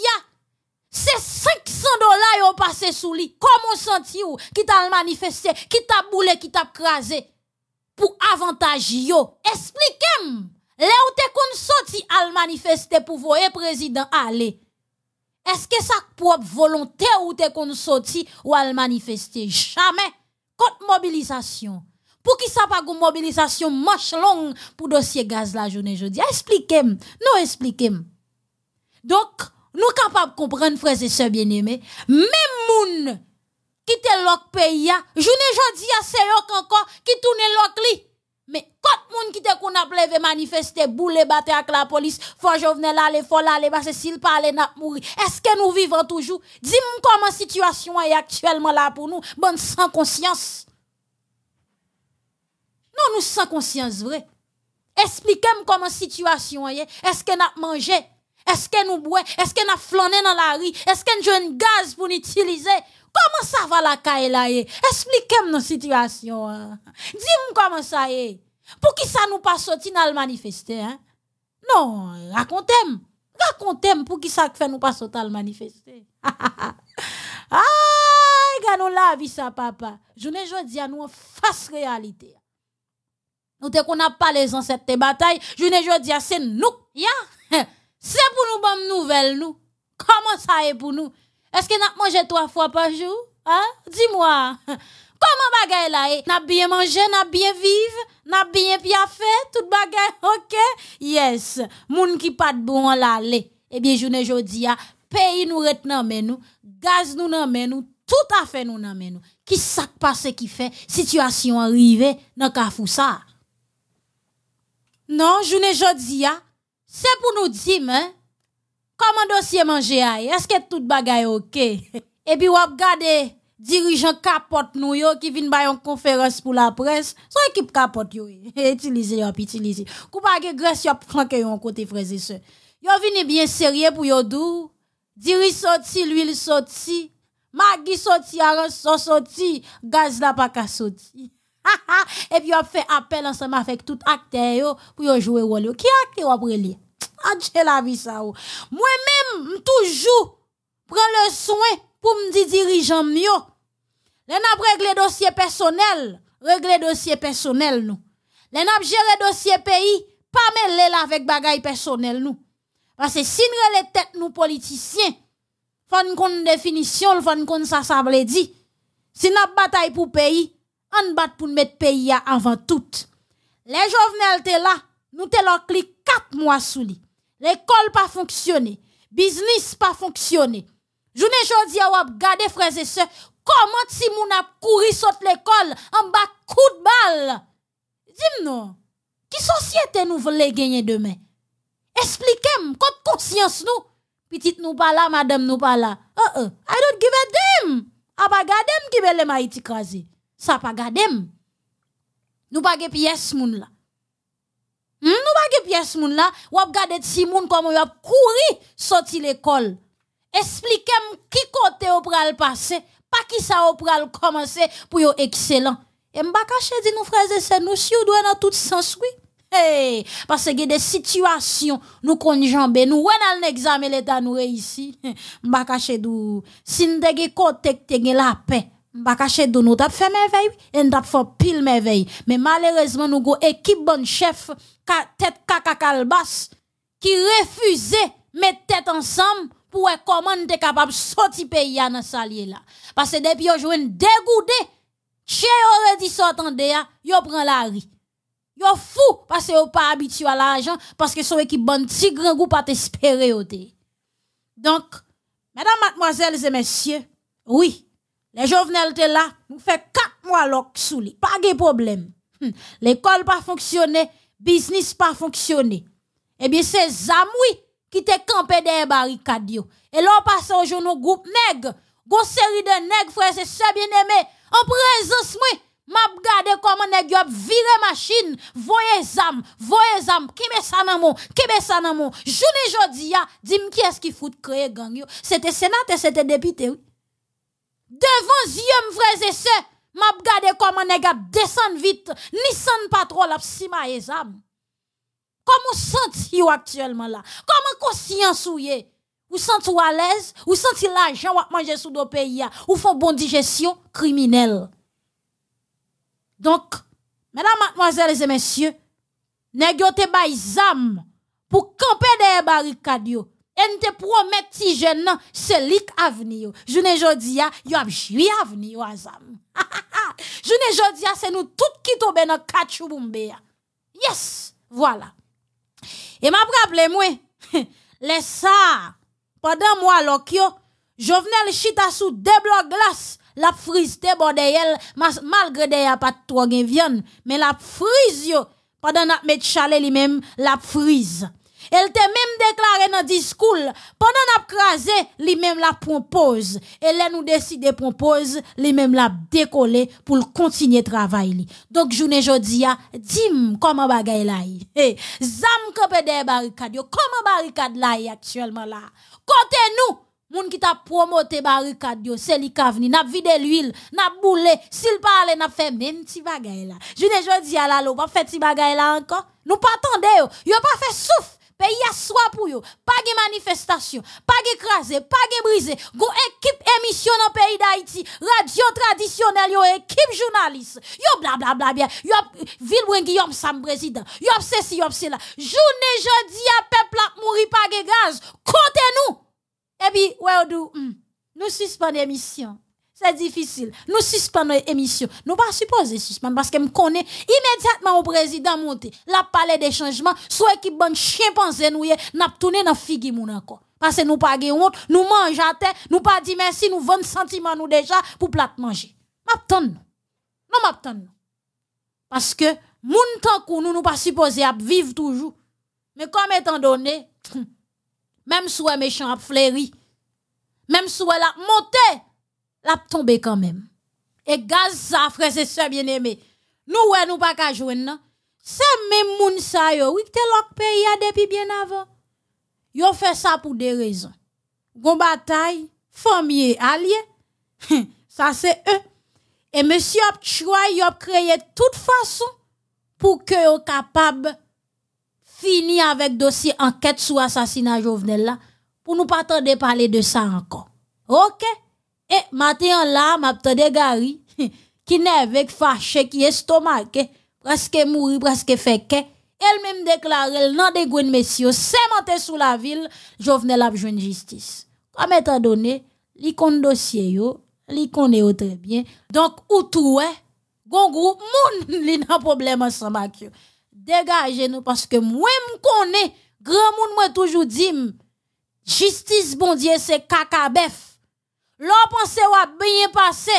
c'est 500 dollars ont passé sous lui. Comment senti ou? Qui t'a manifesté, qui t'a boulé, qui t'a crasé? pour avantage yo. Expliquez-moi. Là où t'es qu'on sorti à manifester pour voir président aller. Est-ce que ça propre volonté ou t'es qu'on sorti ou à manifester? Jamais. Contre mobilisation. Pour qui ça pas une mobilisation Marche longue pour dossier gaz la journée jeudi? Expliquez-moi. Non, expliquez-moi. Donc, nous capables de comprendre, frères et sœurs bien-aimés, même moun quitter l'autre pays, hein. journée jodi c'est eux encore qui tourner l'autre li. Mais quand moun qui te qu'on a levé manifester, boule battre avec la police, faut jovenel aller, faut aller, parce que s'il parle, n'a mourir. Est-ce que nous vivons toujours? Dis-moi comment situation est actuellement là pour nous, bonne sans conscience. Non, nous sans conscience, vrai. explique moi comment situation est. Est-ce que n'a mangé? Est-ce qu'elle nous boit Est-ce qu'elle nous flané dans la rue Est-ce qu'elle nous gaz pour nous utiliser Comment ça va la caille Expliquez-moi la situation. dites hein. Dis-moi comment ça est. Pour qui ça nous pas sorti dans le manifester hein? Non, racontez-moi. Racontez-moi pour qui ça fait nous pas sorti dans le manifester. ah, nous la vie ça, papa. Je ne veux à nous en face réalité. Nous te qu'on n'a pas les ancêtres de bataille. Je ne veux à c'est nous. y'a. C'est pour nous bonnes nouvelles, nous. Comment ça est pour nous? Est-ce que nous mangeons trois fois par jour? Hein? Dis-moi. Comment bagay là est? N'a bien mangé, n'a bien vivre, n'a bien bien fait, tout bagay, ok? Yes. Moun qui pas de bon là, Eh bien, journée dis, pays nous retient. nous, gaz nous n'en nous, tout à fait nous n'en nous. Qui pas ce qui fait, situation arrivée, n'a pas ça? Non, je journée dis. C'est pour nous dire, hein, comment dossier manger aille? Est-ce que tout est OK? Et puis, on regarde dirigeant capote nous yo qui vient bailler une conférence pour la presse. Son équipe capote yo. Utilisez yo, utilisez. Kou pa ge graisse yo flanke un côté frères et sœurs. Yo vini bien sérieux pour yo dou. Diri sorti, l'huile sorti. Magi sorti, aran sorti, gaz la pa ka sorti. et puis on fait appel ensemble avec tout acteur pour jouer rôle. Qui acteur après lui Adieu ah, la vie ça. Moi-même toujours prends le soin pour me dire dirigeant mieux. Les n'a régler dossier personnel, régler dossier personnel nous. Les n'a dossier pays, pas mêler avec bagaille personnel nous. Parce que si nous les têtes nous politiciens, faut une définition, faut une ça ça veut dire. Si n'a bataille pour pays en bat pour mettre pays avant tout. Les jeunes te là, nous te cliqué clic 4 mois sous lit. L'école pas fonctionné, business pas fonctionné. Journée jodi a wap gade frères et sœurs, comment si moun a couru saute l'école en bas coup de balle. Dis-moi, qui société nous voulons gagner demain? Expliquez-moi, contre conscience nous. Petite nous pas là, madame nous pas là. Uh -uh. I don't give a damn. Abaga ah gade m ki belle ma iti krasi ça pas gardé. Nous pas pièce moun là. Hmm, nous pas pièce moun là, ou regarder ti moun comment a couru sorti l'école. Expliquez-moi qui côté ou pral passer, pas qui ça ou pral commencer pour yo excellent. Et m'ba caché dit nous frères et sœurs, nous si ou dans tout sens oui. Hey, parce que des situations nous conjambé nous on a l'examen l'état nous réussi. cacher caché dou si n'te côté que la paix on va cacher nous faire merveille et t'a fait pile merveille. Mais malheureusement nous go équipe bonne chef qui tête caca mettre qui refusait mettre tête ensemble pour comment être capable de sortir pays à dans salier là. Parce que depuis que jouent dégoudé, chez aurait dit s'attendre à, hein, yo prend la rue. Yo fou parce que yo pas habitué à l'argent parce que son équipe bonne petit grand goût pas t'espérer Donc mesdames mademoiselles et messieurs, oui les jeunes étaient là, nous fait 4 mois l'ok sous lui. Pas de problème. Hum. L'école pas fonctionné, business pas fonctionné. Eh bien, c'est Zamoui qui te campé les barricades. Et là, on passe au jour groupe nègre. Grosse série de nègres, frères et sœurs bien aimé En présence, moi, m'a regardé comment nèg yo viré machine, voyez zam, voyez zam, qui met ça nan mon, qui met ça nan mon. Journée jodia, dis ah, dim qui est-ce qui fout créer gang C'était sénateur, c'était député, oui. Devant yeux, frères et sœurs, m'a regardé comment nèg descend vite, ni sans pas trop la sima et zam. Comment senti actuellement là? Comment conscience ou yé? Ou à l'aise? Ou senti l'argent ou manger sous nos pays Ou font bonne digestion criminelle? Donc, mesdames, mademoiselles et messieurs, nèg te bay zam pour camper des barricades en te promet ti jen nan, se lik avni yo. Jounen jodi a yo ap jwi avni yo azam. Jounen jodi a c'est nous tout qui tobe nan kachou cachou Yes, voilà. Et ma les mwen, les sa, pendant moi, je yo, jovenel chita sou blocs glace, la frise te malgré malgre pas trop tro gen viande mais la frise yo, pendant ap met chale li même la frise. Elle t'a même déclaré dans discours, pendant n'a crasé, lui-même la propose. Et là, nous décide propose, lui-même la décoller pour continuer travail. Donc, je ne a, dim comment bagay la y. Hey, zam kope de barricade yo, comment barricade la y actuellement là? Kote nous, Moun qui ta promote barricade yo, c'est li kavni, venu, n'a vide l'huile, n'a boulé, s'il parle, n'a fait même ti bagay la. Journée dis, a la, lo, pas fait ti bagay la encore. Nous pas attendez yo, yo pas fait souffle. Pays à soi pour eux. Pas de manifestation, pas de écrasé, pas de briser. Go équipe émission dans pays d'Haïti, radio traditionnelle, yo équipe journaliste. Yo blablabla bien. Yo ville yo sam président. Yo ceci, yo cela. Journée jeudi un peuple mourit mouri pas de gaz. Comptez nous. Et puis ouais, hmm, nous suspendons l'émission c'est difficile. Nous suspendons l'émission. Nous pas supposé suspendre parce que me connaît immédiatement au président monté. La palais des changements, soit qui bonne chimpanzé nous n'a tourné dans de mon encore. Parce que nous pas honte, nous mangeons à terre, nous pas dit merci, nous vendons sentiments nous déjà pour plat manger. M'attend nous. Non m'attend nous. Parce que moun que nous nous pas supposé vivre toujours. Mais comme étant donné, même si méchant à fleuri, même si la a l'a tombé quand même. Et gaz ça, frère, et ça, bien aimé. nous ouais nous pas qu'à non C'est même moun sa yo, oui t'es l'autre pays hein, depuis bien avant. Yo fait ça pour des raisons. Gon bataille, famille allié, hum, ça c'est eux. Et monsieur a choisi, a créé toute façon pour que yo capable finir avec dossier enquête sur assassinat Jovenel là pour nous pas attendre parler de ça encore. OK? Et eh, matin là, m'a tendé Gary qui avec fâché, qui estomac presque mouri, presque fait elle-même déclare, elle n'a des gouen messieurs, c'est monté sous la ville, Jovenel la jouer une justice. Comme étant donné, li kon dossier yo, li très bien. Donc, ou tout, gon groupe moun, li nan problème ensemble avec Dégagez-nous, parce que moi, Le grand moun, moi toujours dit, justice bon Dieu, c'est caca bef. L'on pense a bien passé.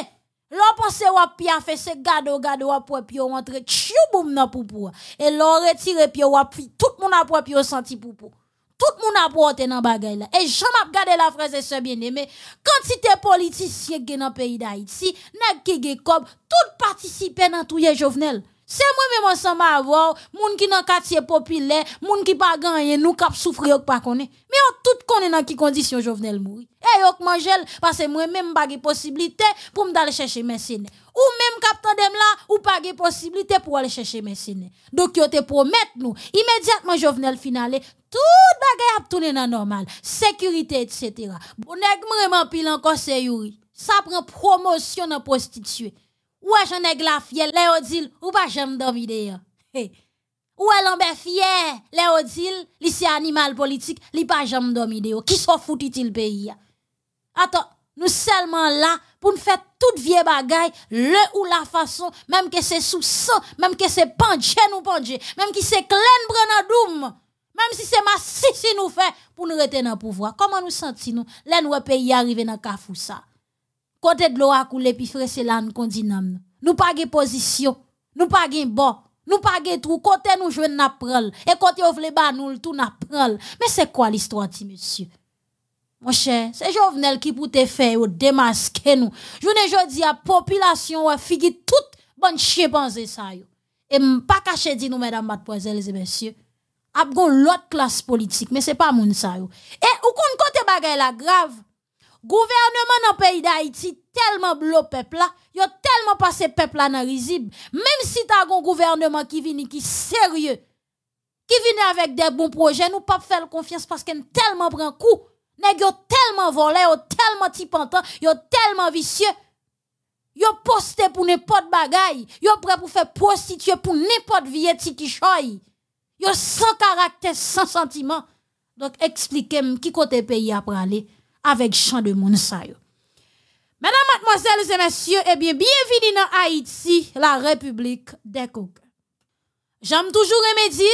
L'on pense a bien fait se gado gado a pour puis entre tchou boum nan poupou. Et l'on retire puis ou tout moun a pour puis senti poupou. Tout moun a pour nan bagay la. Et j'en ap gade la frère et bien-aimé. Quand politicien gen nan pays d'Haïti, nèg ki ge kob, tout participe nan touye Jovenel. Se qui même ensemble avoir moun ki nan katye populaire, moun ki pa ganyen nou kap soufri yon pa konen. Mais yon tout konen nan ki condition jovenel mouri. E eh, parce que moi-même, pa pas possibilité pour d'aller chercher mes mensine. Ou même capitaine dem la, ou pa ge pour aller chercher mes donc Donc, yo te promet nous immédiatement jovenel finale, tout bagay ap tourné nan normal, sécurité et cetera. Bonèk ma pilan konsey yuri, sa promotion promotion nan prostituée que j'en ai la fier, Léodile, ou pas j'aime dormir d'ailleurs. ou est Lambert fier, Léodile, lycée animal politique, li pas j'aime dormir d'ailleurs. Qui s'en foutit-il le pays? Attends, nous seulement là pour nous faire toute vieille bagaille, le ou la façon, même que c'est sous sang, même que c'est pandje ou même que c'est clen brenadoum, même si c'est ma si nous fait pour nous retenir le pouvoir. Comment nous sentons-nous? Là, nous pays arrivé dans le ça côté de l'eau à coulé puis frère c'est là nous condamnons nous pas position nous pas de bon nous pas tout. trou côté nous jouons n'a et côté on les ba nous tout n'a mais c'est quoi l'histoire ti monsieur mon cher, c'est Jovenel qui pour te faire démasquer nous. Journée jodi à population ou figi toute bonne chien penser ça yo. Et pas caché, dit nous mesdames mademoiselles et messieurs ap gon l'autre classe politique, mais c'est pas moun ça, yo. Et ou kon kote bagay la grave, Gouvernement dans le pays d'Haïti tellement bloqué peuple là, a tellement passé peuple là dans risible. Même si tu as un gouvernement qui vient qui sérieux, qui vient avec des bons projets, nous pas faire confiance parce est tellement prend coup. Nèg yo tellement volé, yo tellement tipantant, yo tellement vicieux. Yo posté pour n'importe bagay, yo prêt pour faire prostituer pour n'importe vie qui choy. Yo sans caractère, sans sentiment. Donc expliquez-moi qui côté pays après aller avec chant de moun Mesdames, mademoiselles et messieurs, eh bien, bienvenue dans Haïti, la République des coques. J'aime toujours remédier,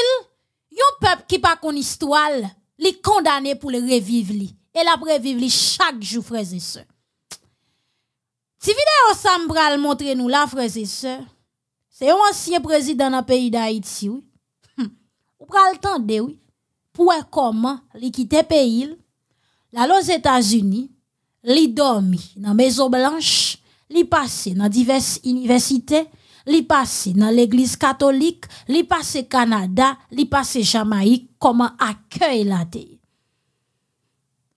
un peuple qui pas kon histoire, les condamné pour le revivre Et la revivre chaque jour, frères et sœurs. Si vidéo ça m'a montrer nous là, frères et sœurs, c'est un ancien président dans le pays d'Haïti, oui. Hum. Ou pral tande, oui, pour comment li quitter pays, Là, aux États-Unis, li dormi dans Maison Blanche, li passé dans diverses universités, li passé dans l'église catholique, li passé Canada, li passé Jamaïque, comment accueille la terre.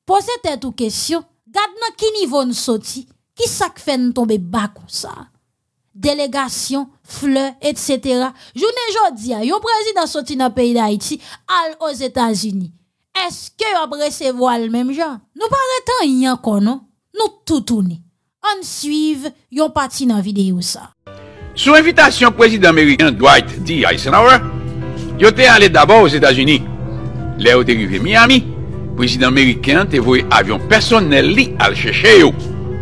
Posez vous ou question. garde nan qui niveau nous sorti, qui ça fait tomber bas comme ça. Délégation, fleurs, etc. Journée jodi, yon président sorti dans pays d'Haïti, al aux États-Unis. Eske yo apre se vo al mem jan? Nou pare tan yon konon? Nou toutouni. An suiv, yon pati nan videyo sa. Sou evitasyon prezident Ameriken Dwight D. Eisenhower, yo te ale d'abo ou Zeta Zuni. Le ou te rive Miami, prezident Ameriken te voy avyon personnel li al cheche yo.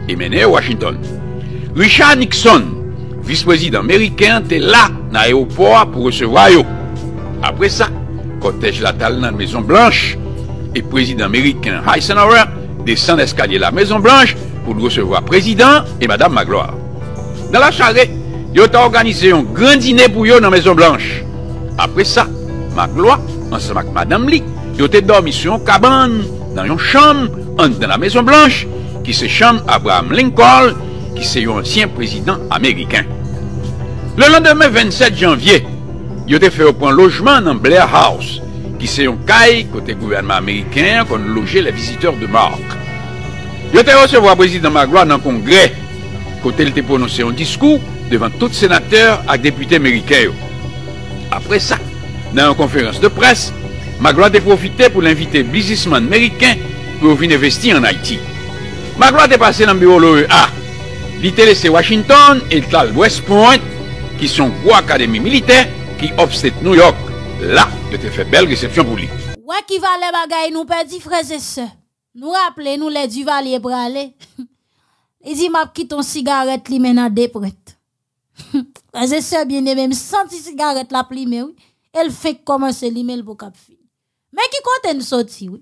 E mene Washington. Richard Nixon, vice prezident Ameriken te la na eopor pou reseva yo. Apre sa, kotej latal nan Mezon Blanche, e prezident Amerikan Heisenhower desan eskalye la Mezon Blanche pou nou recevo a prezident e Madame Magloire. Dan la chare, yo te organize yon grandine bouyo nan Mezon Blanche. Apre sa, Magloire, ansamak Madame Lee, yo te dormi se yon kaban, dan yon chanm, an dan la Mezon Blanche, ki se chanm Abraham Lincoln, ki se yon ansyen prezident Amerikan. Le londeme 27 janvye, Yo a fait au logement dans Blair House, qui c'est un caille côté gouvernement américain pour loger les visiteurs de marque. Yo ont recevoir le président Magloire dans le congrès, côté il a prononcé un discours devant tout sénateurs et député américains. Après ça, dans une conférence de presse, Magloire a profité pour l'inviter businessman américain pour venir investir en Haïti. Magloire est passé dans le bureau de l'OEA. Il a laissé Washington et West Point, qui sont trois académies militaires, qui obsède New York. Là, tu te fait belle réception pour lui. Ouais, qui va les bagailles, nous perdit, frères et sœurs. Nous rappelons, nous les duvaliers bralés. Il dit, m'a quitté ton cigarette, lui, maintenant déprête. Frères et sœurs bien même senti cigarette la mais oui. Elle fait commencer l'email pour cap Mais qui compte nous sortie, oui.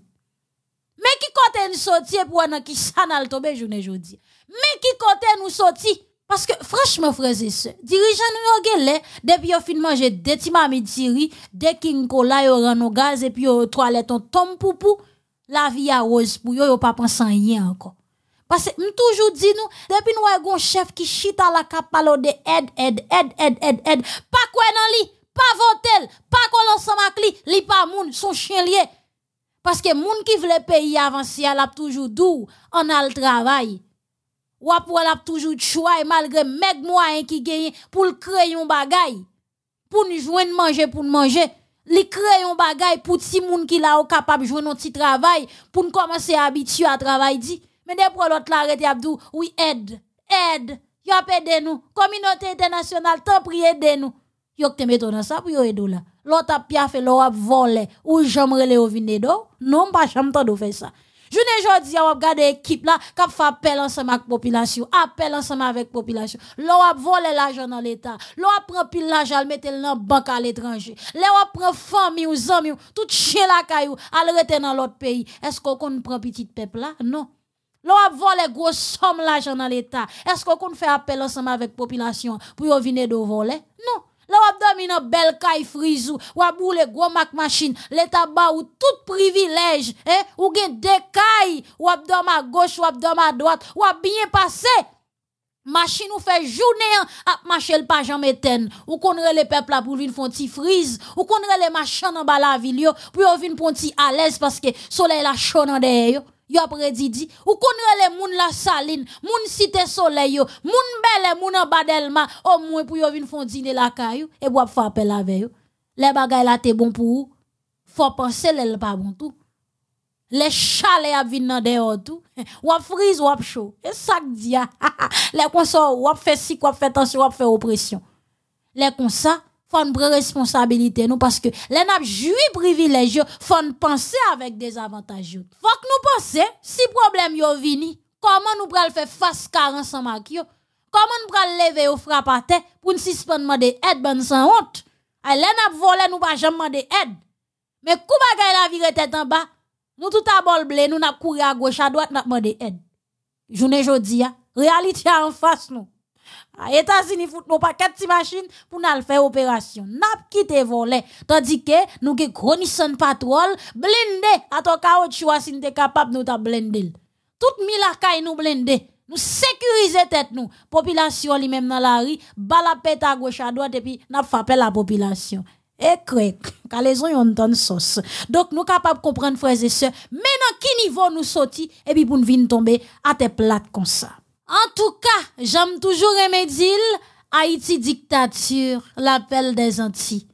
Mais qui compte nous sortir pour nous qui s'en n'a tombé journée aujourd'hui. Mais qui compte nous sortir parce que franchement, frères et sœurs, dirigeants nous ont depuis qu'ils fin manger des de tiri, des king cola, ils ont gaz et puis aux toilettes, on tombe poupou, la vie a rose pour eux, ils pas pensé rien encore. Parce que, toujours dit nous, depuis nous avons un chef qui chita la capalo de aide, aide, aide, aide, aide, aide, pas quoi dans lui, pas votel, pas qu'on ensemble avec lui, li pas moun, son chien lié. Parce que moun qui veut payer avant, si elle a toujours doux, en a le travail. Ou après, elle toujours de choix, e malgré meg moyen qui gagne pour créer un bagay. Pour nous joindre manger, pour nous manger. Li créer un bagay pour si moun qui l'a capable de jouer un petit travail, pour nous commencer à habituer à travailler. Mais depuis l'autre la arrêté Abdou, oui, aide, aide, yop aide nous. Communauté internationale, tant prier aide nous. Yop te mettons dans ça pour yo aider là. L'autre a piafé, l'autre a volé, ou j'aimerais le ouvine do, Non, pas j'aime tant de faire ça. Je jodi a wap l'équipe ekip la, kap ensemble avec la population. population, ensemble ensemble la population. Lo wap vole l'argent dans l'État. lo prend pren l'argent le al dans les banques à l'étranger. le prend pren famille ou zami tout chien, la kayou al rete pays. qu'on est qu'on kon prend petit peuple là? Non. L'on a volé gros somme l'argent dans l'État. Est-ce qu'on fait appel ensemble avec la population pour venir de voler? Non. Là, on dormi dans belle caille frisou, ou a boule gros mac machine, l'état bas ou tout privilège, eh, ou gen des cailles, ou a à gauche, ou a à droite, ou a bien passé. Machine ou fait journée à hein? marcher le pas jamais ten. Ou connaît les peuples là pour venir font petit frise, ou connaît les machins en bas la ville pour venir pour à l'aise parce que soleil la chaud en derrière. Yo après didi, ou connaît les moun la saline, moun cité soleil yo, moun belle, moun en badelma, au moins pour yo vin fon dîner la caillou et boire faire appel avec yo. Les bagailles là t'es bon pour ou, faut penser les pas bon tout. Les chalets a vin nan dehors tout. Ou a frise ou e a chaud. Et ça que dia. les consorts ou fait si quoi fait tension ou fait oppression. Les comme faut prendre responsabilité nous parce que les n'a jui privilège faut penser avec des avantages faut que nous penser si problème yo vini comment nous pral faire face car en comment nous pral lever au frappe à terre pour nous suspendre des aides bonne sans honte les n'a volé nous pas jamais de aides mais kou bagay la vie tête en bas nous tout à bol blé nous n'a courir à gauche à droite n'a demander aide journée jodi hein, réalité en face nous États-Unis fout nous pas quatre machines pour nous faire opération. N'a quitté voler. Tandis que nous avons gros patrol, blindé. À ton vois si nous capable, nous Toutes blindé. Tout nous blindé. Nous sécuriser tête nous. Population li même dans la rue, balapet à gauche à droite et puis n'a frappé la population. Et crec, car les gens ont sauce. Donc nous capables de comprendre frères et sœurs, maintenant qui niveau nous sorti et puis pour nous venir tomber à tes plates comme ça. En tout cas, j'aime toujours aimer dire Haïti dictature, l'appel des Antilles.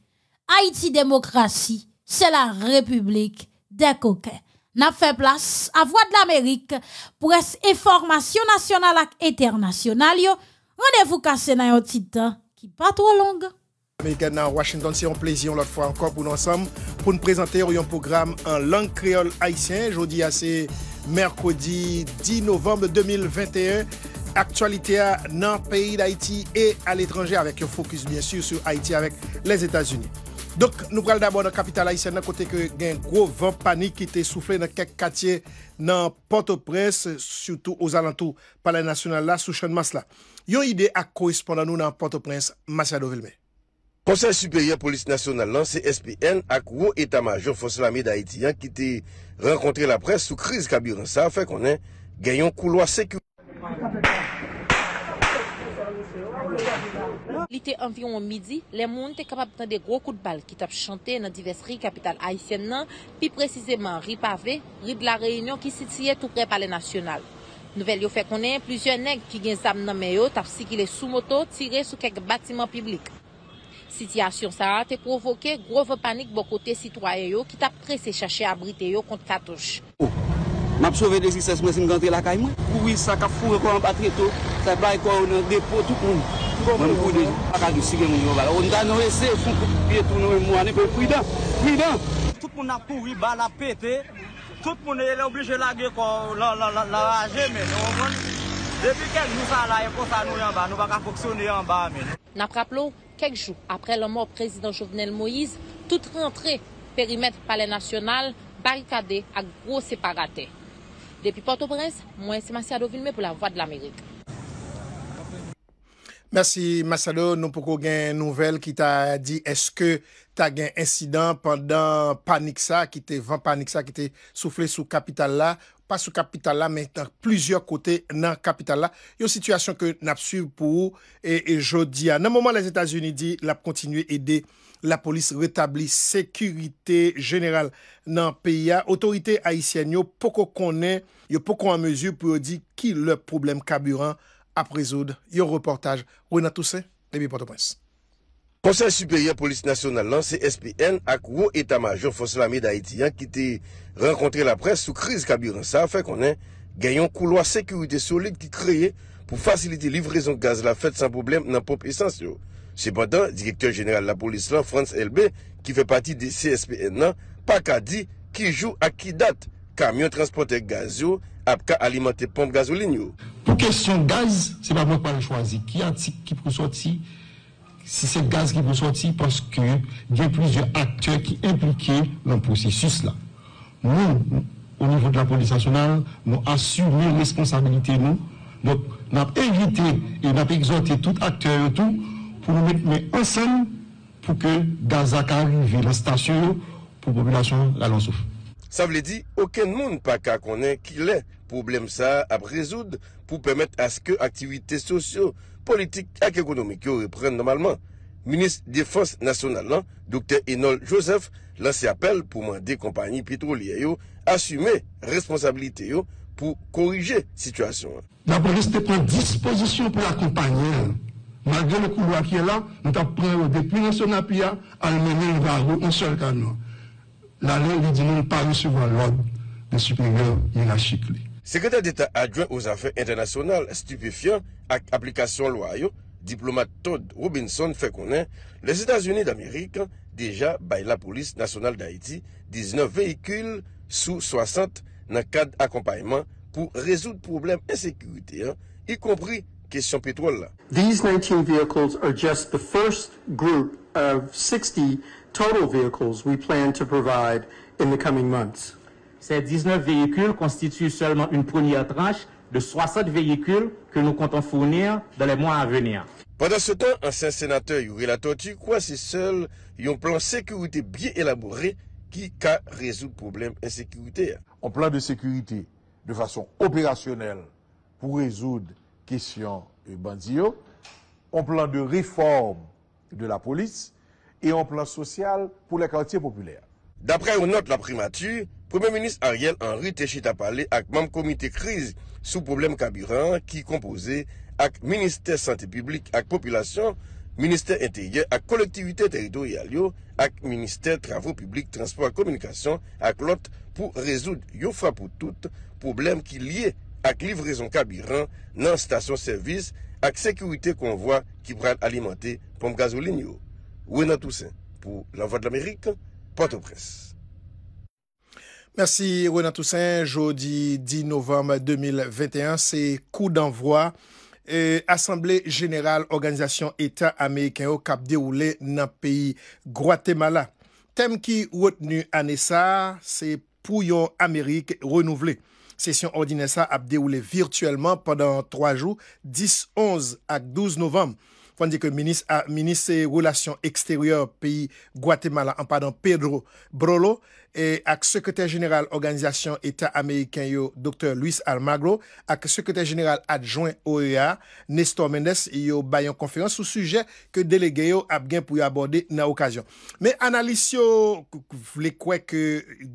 Haïti démocratie, c'est la république des coquins. N'a fait place à Voix de l'Amérique, presse et formation nationale et internationale. Rendez-vous cassé dans un petit temps qui pas trop long. Américains Washington, c'est un plaisir l'autre fois encore pour nous ensemble pour nous présenter un programme en langue créole haïtienne. Jeudi, assez Merkodi 10 novembe 2021, aktualite a nan peyi d'Haïti e al etranje, avek yo fokus bien sûr sou Haïti avek les Etats-Unis. Dok nou pral dabou an kapital Haïtien nan kote ke gen gro van panik ki te soufle nan kek katye nan Port-au-Prince, sou tou ouzalantou palay nasyonal la sou chen mas la. Yon ide ak koespondan nou nan Port-au-Prince, Masya Dovelme. Ponsèl supéryen polis nasyonal lan, c'est SPN ak wou etat majeur Foslami d'Haïtien ki te renkontre la pres sou kriz kabiransan, fèk on en genyon kouloa seku. Li te anvyon ou midi, le moun te kapap nan de gro kout bal ki tap chante nan divers ri kapital Haitien nan, pi prezisèman ri pavè, ri de la reynyon ki sitye tou kre pale nasyonal. Nouvel yo fèk on en, plouzyon neg ki gen zam nan meyo, tap si ki le sou moto tire sou kek batiman piblik. Sityasyon sa te provoke grove panik bokote sitwaye yo ki tap prese chache abrite yo kont katoj. Napraplo oh, ou? quelques jours après le mort du président Jovenel Moïse, toute rentrée périmètre palais national barricadé à gros séparatés. Depuis Port-au-Prince, moi c'est Massado Vilme pour la Voix de l'Amérique. Merci Massado, nous pouvons une nouvelle qui t'a dit est-ce que Ta gen insidan pandan panik sa ki te van panik sa ki te soufle sou kapital la. Pas sou kapital la men tan plusieurs kote nan kapital la. Yo situasyon ke nap suiv pou ou e, e jodi a. Nan mouman les Etats-Unis di lap kontinuye ede la polis retabli sekurite general nan PIA. Otorite Haitien yo poko konen yo poko an mezu pou yo di ki le problem kaburan ap rezoud yo reportaj. Ou en a tousen, debi Porto Prince. Ponsenj superyen polis nasyonal lan CSPN ak wou eta majon Foslami da Etiyan ki te renkontre la pres sou kriz kabiren sa fe konen genyon kouloa sekurite solik ki kreye pou fasilite livrezon gaz la fet san boblem nan pop esans yo. Se badan, direktor general la polis lan Frans Elbe ki fe pati de CSPN nan, pa ka di ki jou ak ki dat kamyon transporte gaz yo ap ka alimante pomp gazolini yo. Pou kesyon gaz, se ba mwen pa rechwazi ki antik ki pwosot si. Si se gaz ki pou sorti, poske, diye priz yo aktye ki implike lan posisus la. Nou, ou nivou de la polisasyonel, nou asume l'esponsabilite nou, nou nap evite et nap exote tout aktye pou nou mette men ansel pou ke gaz a ka revi la stasyon pou populasyon la lan souf. Sa vle di, oken moun pa ka konen ki le poublem sa ap rezoud pou pemet aske aktivite sosyo politik ak ekonomik yo repren normalman. Minist defans nasyonal lan, dokte Enol Josef, lan se apel pou man de kompanyi pitro liya yo asume responsabilite yo pou korije situasyon. La polis te pon disposisyon pou akompanyen. Malgre le koulo akye la, nou tap pran ou depi nasyon apya al menen vago un sol kanon. La len li di nou pari souvan l'od de supigèl yon achik li. Sekretèr d'Etat adjouan ou zafèr internasyonal stupifyan ak aplikasyon loy yo, diplomat Todd Robinson fè konen, les Etats-Unis d'Amerik, deja bay la polis nasyonal d'Haïti, 19 vehikul sou 60 nan kad akompayman pou rezout probleme ensekurite, y kompri kesyon petrole la. These 19 vehicles are just the first group of 60 total vehicles we plan to provide in the coming months. Ces 19 véhicules constituent seulement une première tranche de 60 véhicules que nous comptons fournir dans les mois à venir. Pendant ce temps, ancien sénateur Yuri Latortu croit c'est seul un plan sécurité bien élaboré qui a résoudre le problème insécuritaire. Un plan de sécurité de façon opérationnelle pour résoudre question bandits, un plan de réforme de la police et un plan social pour les quartiers populaires. D'après une note la primature, Komem minis Ariel Henry te chita pale ak mam komite kriz sou problem kabiran ki kompose ak minister sante publik ak populasyon, minister enteyer ak kolektivite terido yalyo ak minister travou publik transport a komunikasyon ak lot pou rezoud yo fra pou tout problem ki liye ak livrezon kabiran nan stasyon servis ak sekywite konvoi ki pral alimante pom gazolinyo. Wena tousen pou la Voix de l'Amerik, Porto Presse. Mersi, Renan Toussaint. Jodi 10 novem 2021, se kou d'envoi euh, Assemblée Générale Organisation État Américain ou kap déwoulé nan peyi Gwatemala. Tem ki wotnou anè sa, se pou yon Amérique renouvlé. Sessyon ordine sa ap déwoulé virtuellement pendant 3 jou, 10-11 ak 12 novem. Fondi ke menis a menis se relasyon eksteryor peyi Guatemala, anpadan Pedro Brollo, e ak sekretèr jeneral Organizasyon Eta Ameriken yo Dr. Luis Almagro, ak sekretèr jeneral Adjouen OEA, Nestor Mendes, yo bayan konferans sou sujè ke delegeyo ap gen pou yo aborde nan okasyon. Me analisyon, vle kwe ke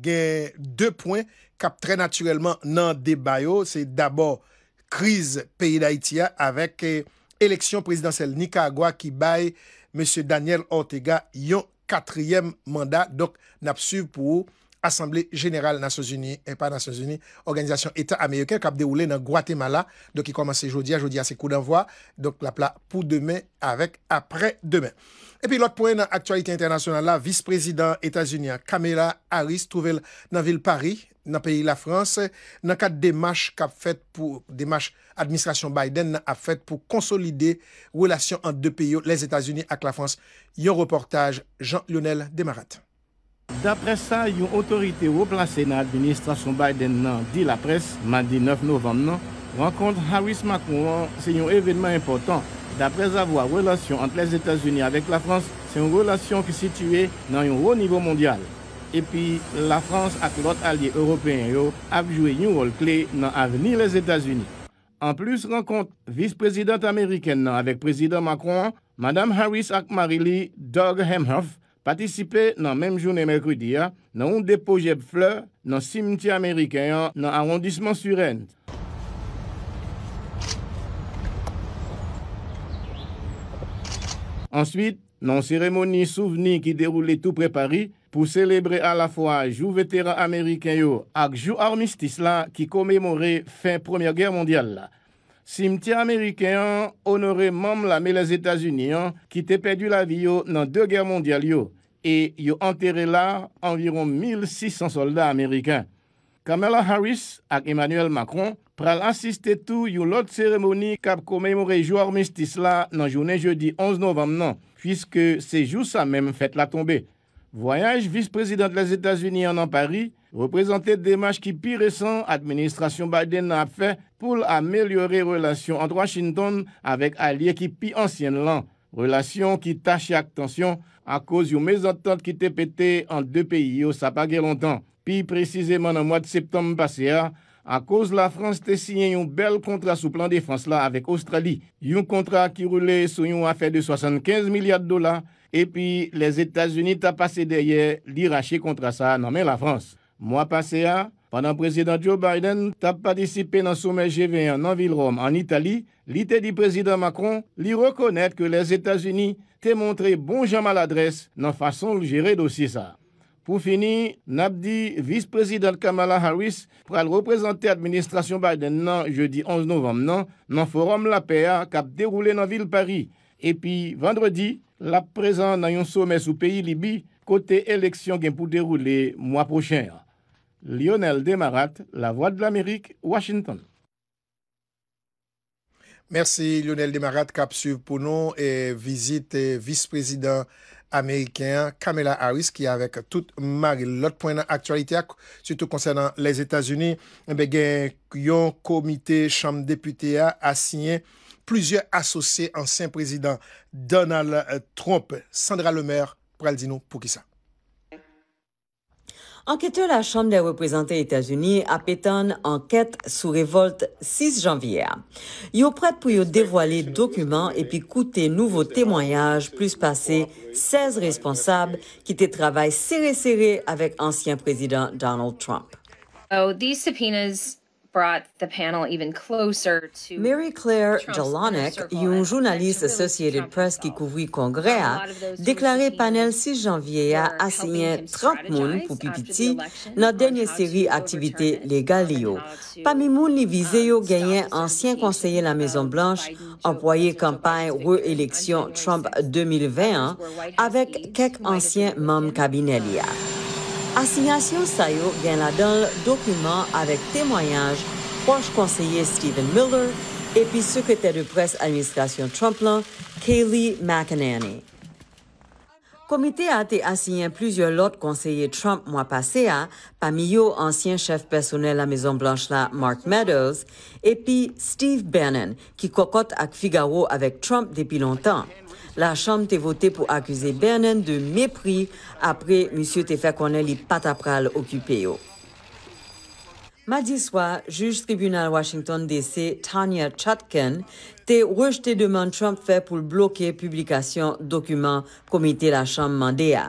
gen dè point kap trè natyrelman nan dè bayo, se dabor kriz peyi d'Aitia avèk eh, Eleksyon prezidansel Nika Agwa ki baye M. Daniel Ortega yon katryem mandat. Dok nap suv pou Assemblé Générale Nasyon Zuni, e pa Nasyon Zuni, Organizasyon Eta Amélyeke kap de oule nan Guatemala. Dok ki komanse jodi a jodi a se kou dan vwa. Dok lapla pou demè avèk apre demè. E pi lot pou en nan aktualite internasyonan la, vice-prezident Etasunian Kamela Harris touvel nan vil Paris. Dans pays de la France, dans le cadre qu'a fet pour demache administration Biden a fait pour consolider relations entre deux pays, les états unis avec la France. Yon reportage. Jean-Lionel Demarat. D'après ça, une autorité replacée dans l'administration Biden dit la presse, mardi 9 novembre, rencontre Harris Macron C'est un événement important. D'après avoir relation entre les états unis avec la France, c'est une relation qui est située dans un haut niveau mondial. Et puis, la France et l'autre allié Européen yo joué joué un rôle dans l'avenir des les unis En plus rencontre vice présidente américaine avec président président Macron, Madame Harris ak Marily Doug Hemhoff même journée même à un dépôt un fleurs dans le cimetière cimetière dans l'arrondissement sur arrondisman Ensuite, dans la cérémonie souvenir qui déroulait tout préparé pour célébrer à la fois Jour vétéran américain et Jour armistice là qui commémorait fin Première Guerre mondiale Cimetière américain honoré membre la les États-Unis hein, qui t'ai perdu la vie dans deux guerres mondiales et yo enterré là environ 1600 soldats américains. Kamala Harris et Emmanuel Macron pral assister tout une autre cérémonie cap commémorer jour armistice là dans journée jeudi 11 novembre non puisque c'est jour ça même fête la tombée. Voyage, vice-president de las Etats-Unis en Anpari, reprezenté de démarche ki pi reçant, administrasyon Biden nan ap fè pou amelyore relasyon an Washington avèk alye ki pi ansyen lan. Relasyon ki tache ak tansyon, akòz yon mezantante ki te pète an de peyi yo sa pa ge lontan. Pi prezise man an mwad septem basè a, akòz la France te syen yon bel kontra sou plan defans la avèk Australi. Yon kontra ki roule sou yon afè de 75 milyard dola, akòz la France te syen yon bel kontra sou plan defans la avèk Australi. epi les Etats-Unis ta pase deye li rache kontra sa nan men la Frans. Mwa pase a, pandan prezident Joe Biden ta pa disipe nan soume GV1 nan vil Rome an Itali, li te di prezident Macron li rekonet ke les Etats-Unis te montre bon jamal adres nan fason jere dosi sa. Pou fini, nap di vice-prezident Kamala Harris pral reprezenter administrasyon Biden nan jeudi 11 novem nan nan forum la PA kap deroule nan vil Paris. Epi vendredi, La prezen nan yon somes ou peyi libi, kote eleksyon gen pou deroule mwa pochere. Lionel Demarate, La Voix de l'Amérique, Washington. Merci Lionel Demarate, kap su pou nou, e vizite vice-prezident Ameriken Kamela Harris ki avek tout mari. Lot point nan aktualite ak, suto konsen nan les Etats-Unis, gen eh yon komite chanm depute a asinyen, plusieurs associés anciens présidents Donald euh, Trump. Sandra Lemaire, Praldino, pour qui ça? Enquêteur la Chambre des représentants États-Unis a pétan enquête sous révolte 6 janvier. sont prête pour dévoiler dévoiler documents et puis coûter nouveaux témoignages plus passé 16 responsables qui travaillent serré serré avec ancien président Donald Trump. Oh, Mary Claire Jalonek, une journaliste Associated Press qui couvrit Congrès, a déclaré panel 6 janvier a assigné 30 Moon pour Pipiti dans dernière série d'activités légales. Parmi moun il y a gagné ancien conseiller la Maison Blanche, employé campagne réélection Trump 2021 hein, avec quelques anciens membres cabinet. Assignation Sayo vient là la document avec témoignage proche conseiller Stephen Miller et puis secrétaire de presse administration Trump lan, Kayleigh McEnany. comité a été assigné plusieurs autres conseillers Trump mois passé à pa mi yo chef personnel la Maison Blanche là Mark Meadows, puis Steve Bannon qui cocotte avec Figaro avec Trump depuis longtemps. la chanm te vote pou akuse Bernan de mepri apre monsye te fe konen li patapral okupye yo. Madi swa, juj tribunal Washington DC Tanya Chutkin te rejte deman Trump fe pou bloke publikasyon dokumen promite la chanm Mandea.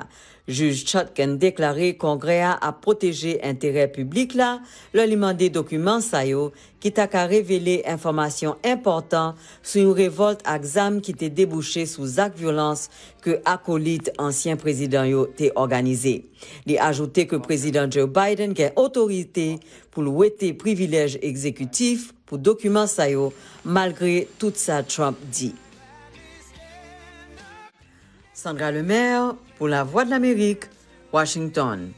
Juge Chotkin déclaré Congrès a protégé intérêt public là, l'aliment des documents sayo qui t'a qu'à révéler information importante sur une révolte à exam qui t'est débouchée sous acte violence que acolyte ancien président yo t'est organisé. Il a ajouté que président Joe Biden a autorité pour louer privilèges exécutifs pour documents sayo malgré tout ça Trump dit. Sandra Lemaire pour la Voix de l'Amérique, Washington.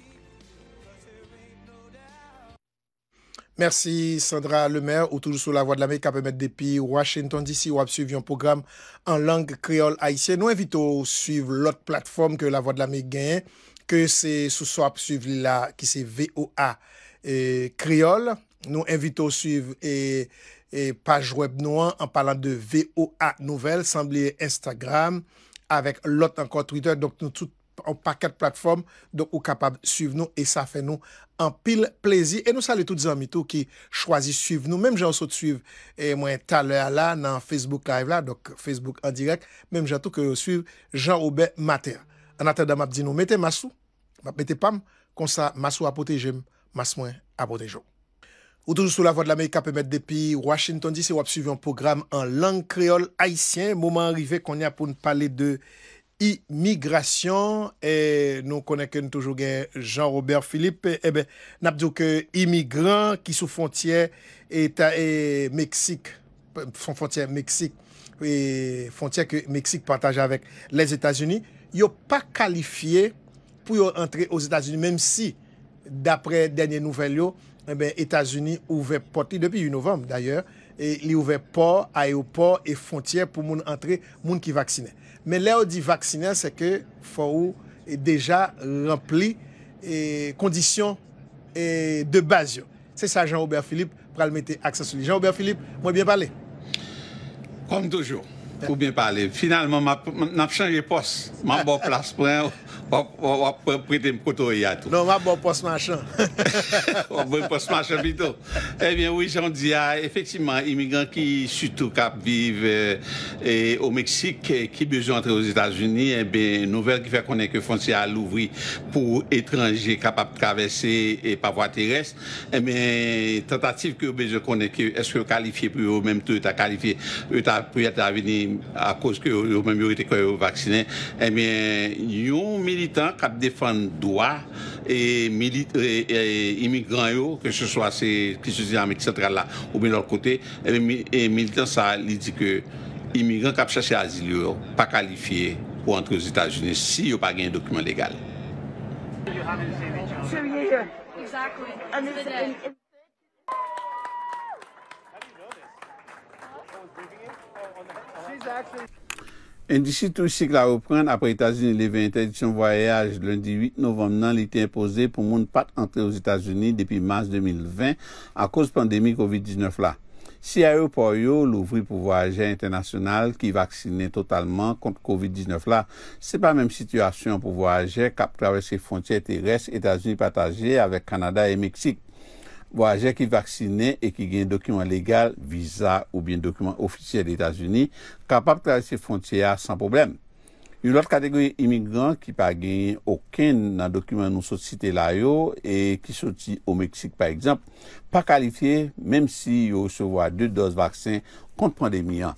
Merci Sandra Lemaire, ou toujours sur la Voix de l'Amérique, à permettre depuis Washington DC, ou à suivre un programme en langue créole haïtienne. Nous invitons à suivre l'autre plateforme que la Voix de l'Amérique gagne, que c'est sous soit suivre là, qui c'est VOA et créole. Nous invitons à suivre et, page web noire en parlant de VOA nouvelles, semblé Instagram. avèk lot ankon Twitter, donk nou tout an paket platform, donk ou kapab suiv nou, e sa fè nou an pil plezi. E nou sali tout zan mitou ki chwazi suiv nou, menm jan ou sot suiv, e mwen taler la nan Facebook live la, donk Facebook en direk, menm jan tout ke ou suiv, jan oube mater. Anater dan map di nou, mette masou, map mette pam, konsa masou apote jem, mas mwen apote jok. Ou toujours sous la voie de l'Amérique, peut depuis Washington DC, On a suivre un programme en langue créole haïtienne. Moment arrivé qu'on y a pour nous parler de immigration. Et nous connaissons toujours Jean-Robert Philippe. Eh bien, nous que immigrants qui sous frontière et Mexique, frontière Mexique, et frontière que Mexique partage avec les États-Unis, ils pas qualifié pour entrer aux États-Unis, même si, d'après dernières nouvelles, eh les ben, États-Unis ouvert portes, depuis 8 novembre d'ailleurs et ont ouvert port, aéroport et frontières pour les entrer monde qui vacciné. Mais là on dit vacciné c'est que faut est déjà rempli et conditions de base. C'est ça Jean-Aubert Philippe pour le mettre accent sur lui. Jean-Aubert Philippe, moi bien parlé. Comme toujours. Pour bien parler. Finalement, je n'ai changé de poste. Je place pour on va prêter me côtoyer à tout. Non, ma bon poste machin. On bon poste machin plutôt. Eh bien oui, j'en dis effectivement immigrants qui surtout cap vivent eh, au Mexique eh, qui besoin d'entrer aux États-Unis, eh bien nouvelle qui fait qu'on est que foncier à l'ouvrir pour étrangers capables de traverser et par voie terrestre. Eh bien tentative que besoin qu'on est que est-ce que qualifié pour eux même tout est qualifié, pour être à venir à cause que eux même été vaccinés. Eh bien, un militants qui défendent les droits et immigrants, que ce soit ces qui se Amérique centrale là, ou bien de l'autre côté, eh et les militants, ça, ils disent que les immigrants qui cherchent asile, pas qualifiés pour entrer aux États-Unis s'ils n'ont pas un document légal. Indisi touristique que la reprenne après états unis d'interdiction de Voyage, lundi 8 novembre, nan li te imposé pour ne pas entrer aux états unis depuis mars 2020 à cause pandémie COVID-19 là. Si aéroport yo louvri pou qui qui ki totalement contre la COVID-19 la, c'est pas même situation pou voyage kap travesse frontières terrestres états unis partagées avec Canada et Mexique. voyager ki vaksine e ki gen dokumen legal, visa ou bin dokumen ofisyel de Etats-Unis kapap karese frontiya san problem. Yon lot kategori imigran ki pa gen oken nan dokumen nou sotsite la yo e ki soti ou Meksik pa ekzamp, pa kalifiye menm si yo souwa 2 dos vaksin kont pandemi an.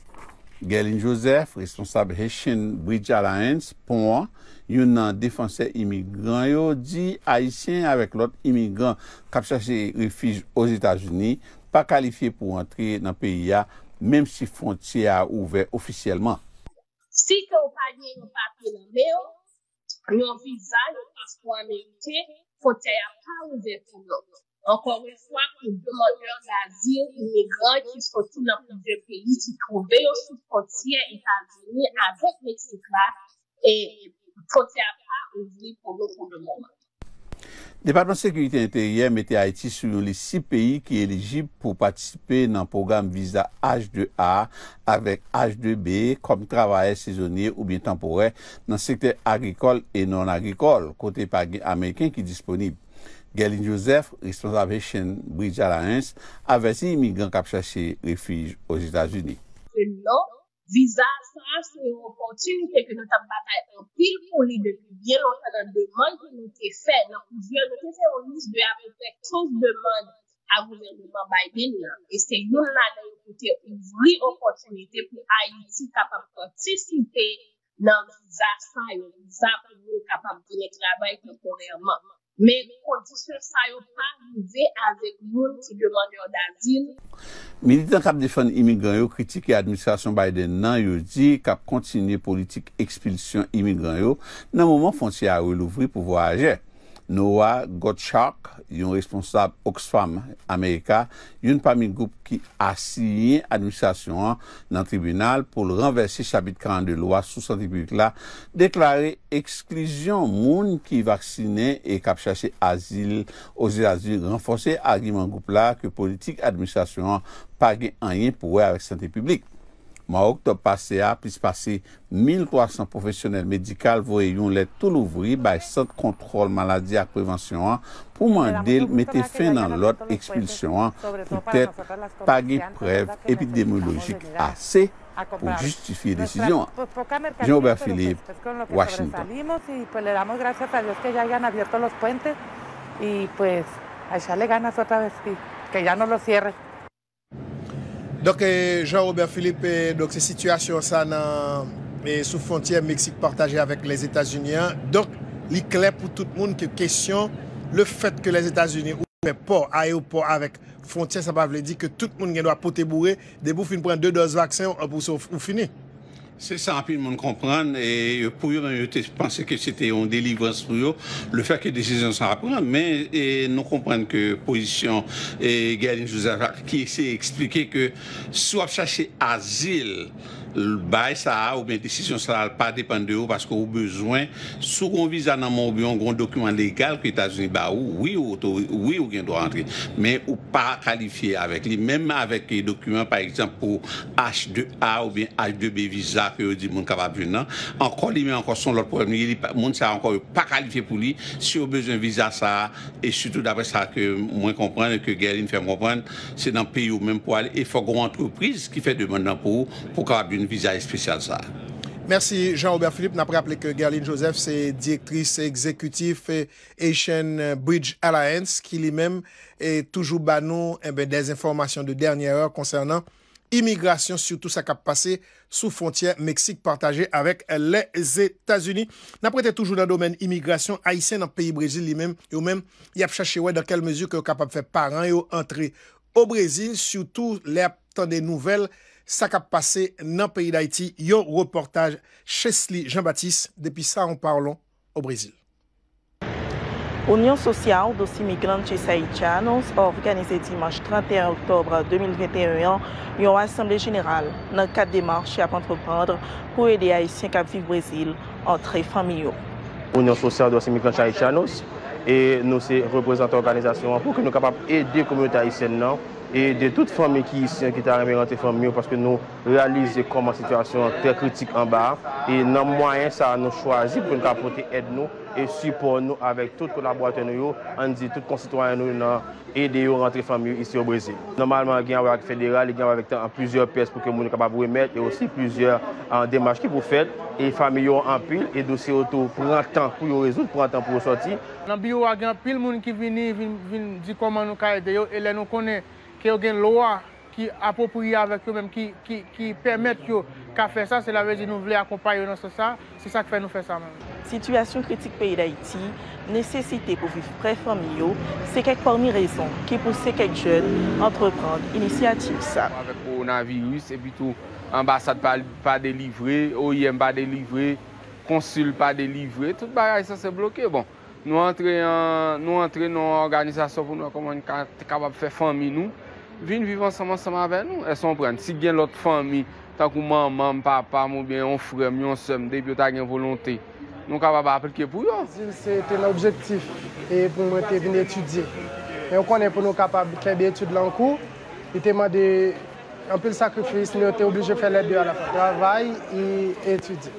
yon nan defanse imigran yon di Haitien avek lot imigran kapsase refij os Etat-Unis, pa kalifiye pou antre nan peyi ya, menm si fonti a ouve ofisyeleman. Si ke ou pa yon pati le meyo, yon visa yon paspwa meyote, fote a pa ouve ton lot. Ankon we fwa ki domon yon nazi imigran ki sotou nan poudre peyi ki kouve yo sou fonti a Etat-Unis avet Meksika, e Fote ava, ou zi pou do fondement. Departement Sécurité Intérielle mette Haiti selon les 6 pays qui est légible pour participer nan programme visa H2A avec H2B comme travail saisonnier ou bien temporaire nan secteur agricole et non agricole coté paris-américain qui est disponible. Galine Joseph, responsable chez Bridge Alliance, a versé immigrants capchachés réfugiés aux Etats-Unis. Hello! Viza sa, se yon opotunite ke nou tan patay an pil li ou li de biye, nou sa nan deman ke nou te fe, nou pou diyon nou te fe ou lis de ave pek tos deman avounen deman Biden la. E se yon la dan yon pote, yon vli opotunite pou a yon si kapab kontisipe nan viza sa, yon viza pek yon kapab kene trabay konporeman. men kondisyon sa yo pa yon ze a zek yon tibyonan yo da zin. Militan kap defen imigran yo, kritik ya administrasyon Biden nan yo di, kap kontinye politik ekspilsyon imigran yo, nan mouman fonsi a yo louvri pou vo aje. Noah Gottschalk, yon responsable Oxfam Amerika, yon pami goup ki asye yon administrasyon nan tribunal pou l renverse shabit 42 lwa sou sante publik la, deklare eksklisyon moun ki vaksine e kap chache azil ose azil renfonse agiman goup la ke politik administrasyon page anye pou wè avek sante publik. octobre passé a plus passé 1300 professionnels médicaux voyons les tout l'ouvrir par centre contrôle maladie à prévention pour demander mettre fin dans l'autre expulsion pour peut-être pas des preuves épidémiologiques assez pour justifier la décision. Jean-Aubert Philippe, Washington. Washington. Y pues, a echarle ganas otra vez y que ya no lo cierre. Donk, eh, Jean-Robert Philippe, eh, donk se situasyon sa nan eh, sou fontyen Meksik portaje avèk les Etats-Unis. Donk, li kler pou tout moun ke kèsyon le fèt ke les Etats-Unis ou mè port, aè ou port avèk fontyen sa pa vle di ke tout moun gen do apote bouré, debou fin pren de dos vaksen ou fini. C'est ça, puis monde comprendre. Et pour eux, je que c'était une délivrance pour eux, le fait que les décisions sont à Mais et nous comprenons que position et Galine Joseph qui essaie d'expliquer que soit chercher asile, bail ça ou bien décision ça pas dépendre de vous parce que vous besoin sous un visa dans mon bien un document légal que États-Unis bah oui ou oui ou doit entrer mais ou pas qualifié avec lui même avec les documents par exemple pour H2A ou bien H2B visa que dit mon capable venir encore lui met encore son autre problème il monde ça encore pas qualifié pour lui si vous besoin visa ça et surtout d'après ça que moi comprendre que Guerline fait comprendre c'est dans pays ou même pour aller il faut une entreprise qui fait demande pour pour capable visa spécial ça. Merci Jean-Robert Philippe. N'a pas rappelé que Gerline Joseph, c'est directrice exécutive Asian Bridge Alliance, qui lui-même est toujours banon eh ben, des informations de dernière heure concernant immigration, surtout ça qui a passé sous frontière Mexique partagée avec les États-Unis. N'a pas toujours dans le domaine immigration haïtien dans le pays Brésil lui-même, et même, il a cherché dans quelle mesure que capable de faire parents et entrer au Brésil, surtout les temps des nouvelles sa kap pase nan peyi d'Haïti yon reportaj Chesli Jean-Baptiste. Depi sa, an parlon o Brésil. Onyon sosyal dosi migrantes haïtianos a organizé dimanche 31 oktobre 2021 yon Assemble Général nan kat demarche ap antrepandre pou ede haïtien kap vive Brésil an tre famiyo. Onyon sosyal dosi migrantes haïtianos e nou se reprezentan organizasyon pou ke nou kapap ede komyote haïtien nan. E de tout fami ki isi an ki ta reme rentre fami yo paske nou realize koman situasyon tre kritik an bar. E nan mwayen sa an nou chwazi pou nou kapote ed nou e support nou avèk tout kolaboratè nou yo, an di tout konsitwanyan nou yon nan ede yo rentre fami yo isi yo breze. Normalman gen wak federal, gen wak vek tan an plusieurs pes pou ke moun yon kabab wé met, e osi plusieurs an demaj ki pou fet, e fami yo an pil, e dosi yon tou prantan pou yon rezout, prantan pou yon sorti. Nan bi yo wak gen pil moun ki vini, vini di koman nou ka ede yo, ele nou konen. ki ou gen lowa, ki apopouye avèk yo mèm, ki pèmèt yo ka fè sa, se la vèzi nou vle akopay yo nan se sa, se sa k fè nou fè sa mèm. Situasyon kritik peyi d'Haïti, nesesite pou viv pre-famil yo, se kek pòrmi rezon, ki pou se kek jen entreprend inisiativ sa. Avèk pou nan virus, ebitou ambasade pa delivre, OIM pa delivre, konsul pa delivre, tout bayay sa se blokè. Bon, nou antre nan organizasyon pou nou akoman te kabab fè famil nou, Vin vivan saman saman avè nou, e son pren. Si gen lot fami, ta kou mam, mam, papa, mou ben, on furem, yon sem, depyo ta gen volontè, nou ka va ba apelke pou yo. Zil se ten objektif, e pou mwen te vin etudye. E yo konen pou nou kapab kèm bi etude lan kou, e te mande anpil sakrifis, le yo te oblije fè lè dè a la fè. Gwavay, e etudye.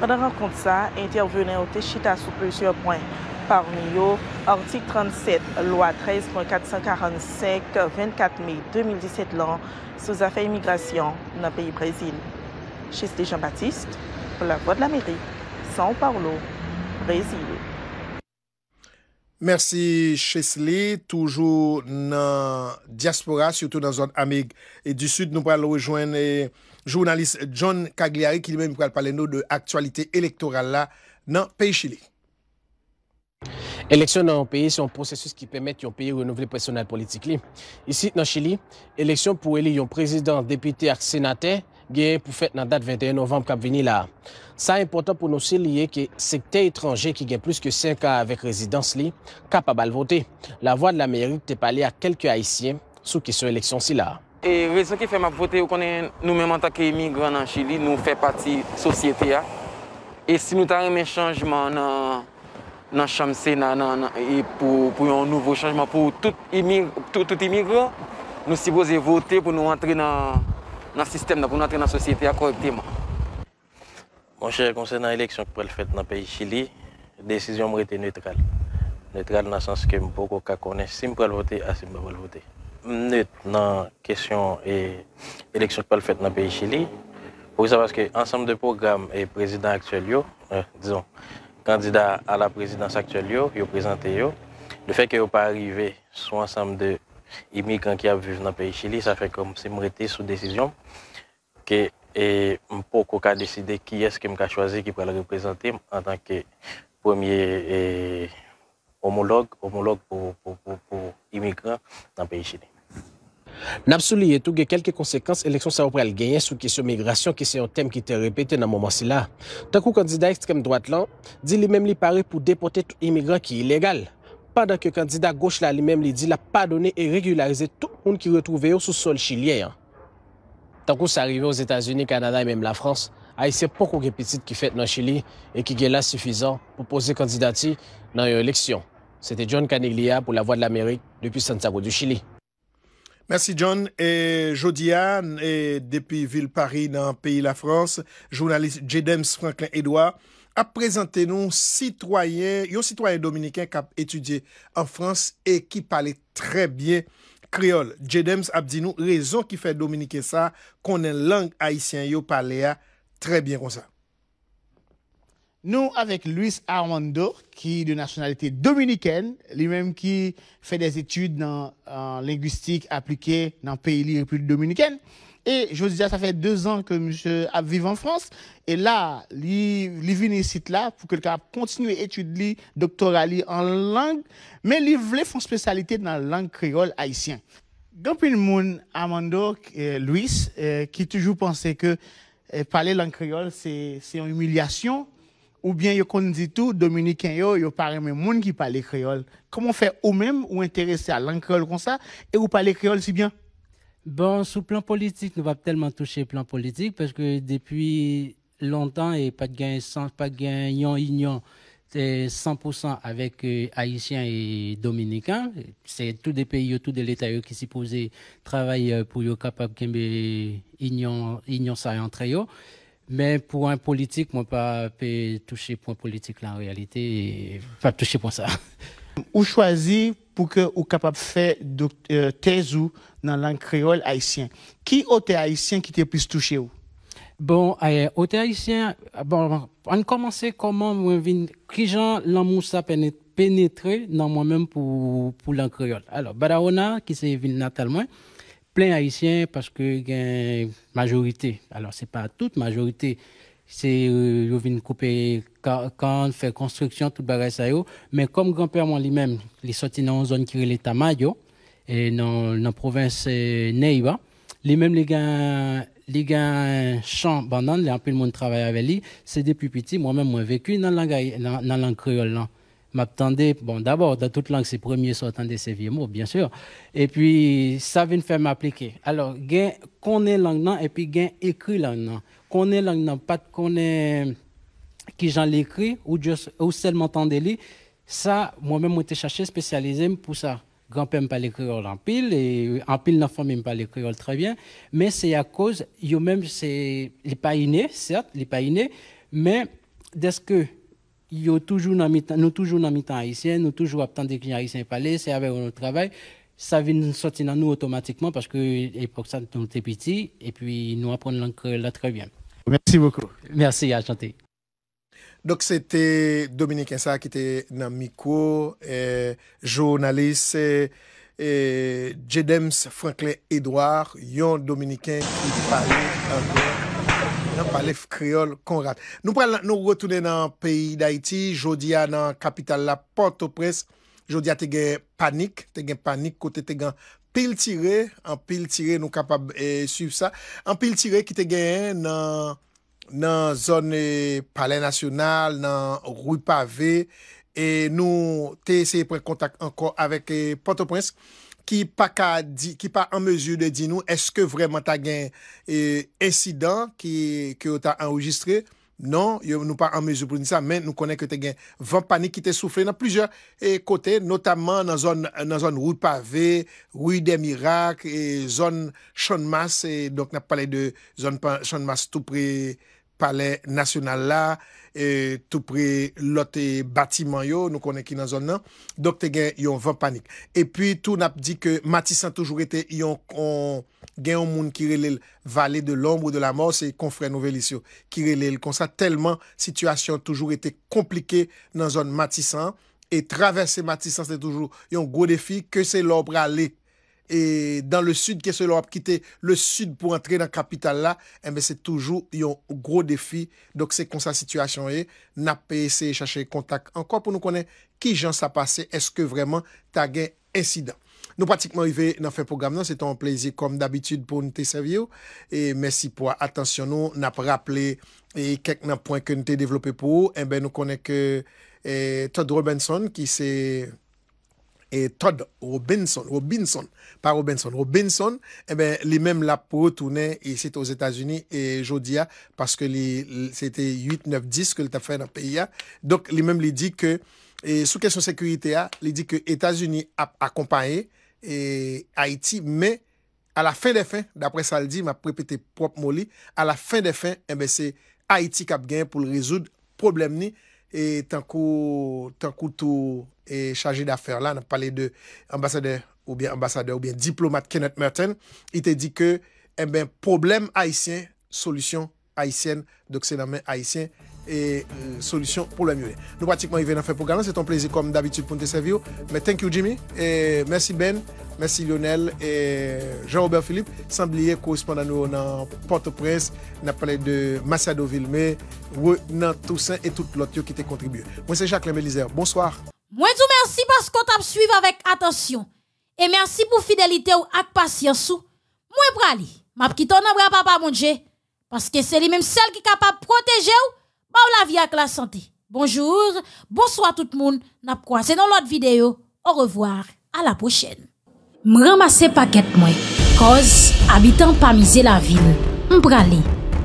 Wadè ròkont sa, e yon te avwènen yo te chita sou pe sou yo pwen. Parmi yo, artik 37, loa 13.445, 24 mey 2017 lan, souzafe emigrasyon nan peyi Brezil. Chesley Jean-Baptiste, pou la Voix de l'Amérique, San Paulo, Brezil. Merci Chesley, toujou nan diaspora, soutou nan zon amig. Du sud nou pral wèjwen eh, jounalist John Cagliari, ki mè mè pral pale nou de aktualite elektoral nan peyi Chile. Eleksyon nan yon peye son prosesus ki pemet yon peye yon nouveli presyonal politik li. Isi nan chili, eleksyon pou eli yon prezident depite ak senate geye pou fet nan dat 21 novem kap vini la. Sa impotant pou nou se liye ki sekte etranje ki geye plus ke 5 a avik rezidans li, kap abal vote. La voa de la meri te pale a kelke haisyen sou ki son eleksyon si la. E rezon ki fèm ap vote ou konen nou menmantake emigran nan chili nou fè pati sosyete ya. E si nou tan remen chanjman nan... dans la chambre et pour, pour un nouveau changement pour tout, les tout, immigrant. Nous supposons voter pour nous entrer dans, dans le système, pour nous entrer dans la société correctement. Mon cher, concernant l'élection qui le faite dans le pays Chili, la décision m'a été neutrale. Neutrale dans le sens que beaucoup ne peux pas si je peux voter ou ah, si je voter. Neutre dans la question de l'élection qui faite dans le pays Chili, pour savoir que l'ensemble de programme et président actuel, euh, disons, candidat à la présidence actuelle, yo, yo présenté Le fait que yo pas arrivé sur ensemble de immigrants qui vivent dans le pays Chili, ça fait comme si je sous décision que et pas décider qui est-ce que m'a choisi qui pourrait le représenter en tant que premier eh, homologue, homologue pour, pour, pour, pour immigrants dans le pays Chili. N ap sou li etou ge kelke konsekans, eleksyon sa wapre al genyen sou kisyon migrasyon ki se yon tem ki te repete nan mouman si la. Tankou kandida ekstrem droit lan, di li mem li pare pou depote tout imigran ki ilegal. Padan ke kandida goch la li mem li di la padone e regularize tout moun ki retouve yo sou sol chilyen. Tankou sa arrive yo z Etasuni, Kanada e menm la Frans, a y se pokou ge petit ki fet nan Chili e ki gen la sufizan pou pose kandida ti nan yo eleksyon. Se te John Kaniglia pou la Voix de l'Amerik depi Santiago du Chili. Mersi John, jodi an, depi vil Paris nan peyi la Frans, jounalist Jedems Franklin Edouard ap prezante nou yon sitwoyen dominiken kap etudye an Frans e ki pale tre bie kriol. Jedems ap di nou rezon ki fe dominike sa konen lang aisyen yo pale a tre bie kon sa. Nous, avec Luis Armando, qui est de nationalité dominicaine, lui-même qui fait des études dans, en linguistique appliquée dans le pays de République dominicaine. Et je vous disais, ça fait deux ans que monsieur vit en France. Et là, il vient ici là pour que quelqu'un continue étudier doctorat en langue. Mais il voulait faire une spécialité dans la langue créole haïtienne. Donc, il y a Armando, euh, Luis, euh, qui toujours pensait que euh, parler langue créole, c'est une humiliation ou bien vous kon dit tout dominicain yo yo pas de monde qui parle créole comment faire ou même ou intéressé à langue créole comme ça et ou parler créole si bien bon sous plan politique nous va tellement toucher plan politique parce que depuis longtemps et pas de gain sans pas de gain union 100% avec euh, Haïtiens et Dominicains. C'est tous des pays, tous les États qui s'y posent travaillent euh, pour être capables de euh, union, union ça entre eux. Mais pour un politique, moi, pas toucher point politique là en réalité, et pas toucher pour ça. Ou choisissez pour que vous capable de faire docteur thèse dans la langue créole haïtienne. Qui était haïtien qui vous plus touché ou? Bon, euh, haïtien, bon, on commencer, comment, moi, qui pénétrer l'amour ça pénétré dans moi-même pour, pour créole. Alors, Badaona, qui c'est ville natale, moi, plein haïtien parce que y a majorité. Alors, ce n'est pas toute majorité. C'est, euh, une de couper quand fait construction, tout le bagage. Mais comme grand-père, moi, même il est sorti dans une zone qui est l'état Mayo, et dans, la province euh, Neiba. Lui-même, les gars, les champ banane, les un peu de monde travaille avec lui. C'est depuis petit, moi-même, moi, vécu dans la langue, dans, créole, m'attendais, bon, d'abord, dans toute langue, c'est premier sortant de ces vieux mots, bien sûr. Et puis, ça vient de faire m'appliquer. Alors, gain, est langue, et puis gain écrit langue, est langue, pas de est qui j'en l'écrit, ou, juste ou seulement lire Ça, moi-même, m'étais j'étais cherché spécialisé pour ça. Grand-père me parle créole en pile, et en pile, l'enfant famille pas parle créole très bien. Mais c'est à cause, eux même c'est, il n'est pas inné, certes, il n'est pas inné, mais, dès que, il y a toujours dans nous toujours dans mi-temps haïtien, nous toujours attendre des clients haïtiens parler, c'est avec notre travail. Ça vient sortir dans nous automatiquement parce que l'époque ça nous était petit et puis nous apprenons l'anglais là très bien. Merci beaucoup. Merci à chanter. Donc c'était Dominique Insa qui était dans micro journaliste et Franklin Edouard, yon dominicain qui parlait Nan palef kreol, Konrad. Nou pral nan nou retounen nan peyi d'Aiti, jodia nan kapital la Port-au-Prince. Jodia te gen panik, te gen panik kote te gen pil tire, an pil tire nou kapab e eh, suiv sa. An pil tire ki te gen nan zon eh, palen nasyonal, nan rouy pavé. E nou te ese pre kontak anko avek eh, Port-au-Prince. Ki pa en mezu de di nou, eske vreman ta gen e, insidan ki yo ta enregistre? Non, yo nou pa en mezu pou ni sa, men nou konen ke te gen van panik ki te souffle nan plizye kote, notaman nan zon rou pavé, rou de mirak, zon chonmas, et donc nan pale de zon chonmas tout prix. Palen nasyonal la, tou pre lote batiman yo, nou konen ki nan zon nan, dok te gen yon van panik. E pi tou nap di ke Matisan toujou ete yon gen yon moun kirele vali de lom ou de la mons e konfren nouvel isyo. Kirele yon konsa, telman situasyon toujou ete komplike nan zon Matisan, e travesse Matisan se toujou yon gwo defi ke se lopra le. E dan le sud, kese lor ap kite le sud pou antre nan kapital la, enbe se toujou yon gro defi. Dok se kon sa situasyon e, nap pe ese chache kontak anko pou nou konen ki jan sa pase, eske vreman ta gen ensida. Nou pratikman yve nan fe program nan, se ton plesie kom d'abitude pou nou te servyo. E mesi pou a, atensyon nou, nap rapple, e kek nan poen ke nou te devlope pou, enbe eh nou konen ke eh, Todd Robinson ki se... Et Todd Robinson, Robinson, pa Robinson, Robinson, e bè, li mèm la pou toune isi te ou Etats-Unis, e jodi a, paske li, se te 8, 9, 10, ke li ta fè nan peyi a, dok li mèm li di ke, e, sou kesyon sekurite a, li di ke Etats-Unis ap akompanye, e Haiti, mè, a la fin de fin, dapre sa li di, mè ap repete pop mo li, a la fin de fin, e bè se, Haiti kap gen pou le rezoud, problem ni, E tankou, tankou tou e chaje dafer la, nan pale de ambasade ou bien ambasade ou bien diplomat Kenneth Merton, ite di ke, e eh ben, problem Haitien, solusyon Haitien, doksename Haitien. et euh, solution pour le mieux. Nous pratiquement arrivés dans le programme. C'est un plaisir comme d'habitude pour nous servir. Mais thank you Jimmy. Et merci Ben. Merci Lionel et Jean-Robert Philippe. Sans oublier correspondant nous dans Port-au-Prince. On a parlé de Massado mais Renan Toussaint et toute l'autre qui t'a contribué. Moi c'est Jacques Mélisère. Bonsoir. Moi tout merci parce qu'on t'a suivi avec attention. Et merci pour fidélité ou avec patience. Moi Je M'a pas papa mon Dieu. Parce que c'est lui-même celle qui est capable de protéger ou ba ou la vi ak la sante. Bonjour, bonsoit tout moun, nap kwa se nan lot videyo, ou revoar, a la pochen. M ramase paket mwen, koz, abitan pa mize la vil, m prale,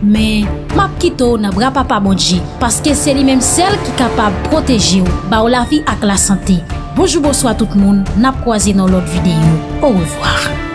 men, map kito, nap rapa pa mounje, paske se li menm sel ki kapab proteji ou, ba ou la vi ak la sante. Bonjour, bonsoit tout moun, nap kwa se nan lot videyo, ou revoar.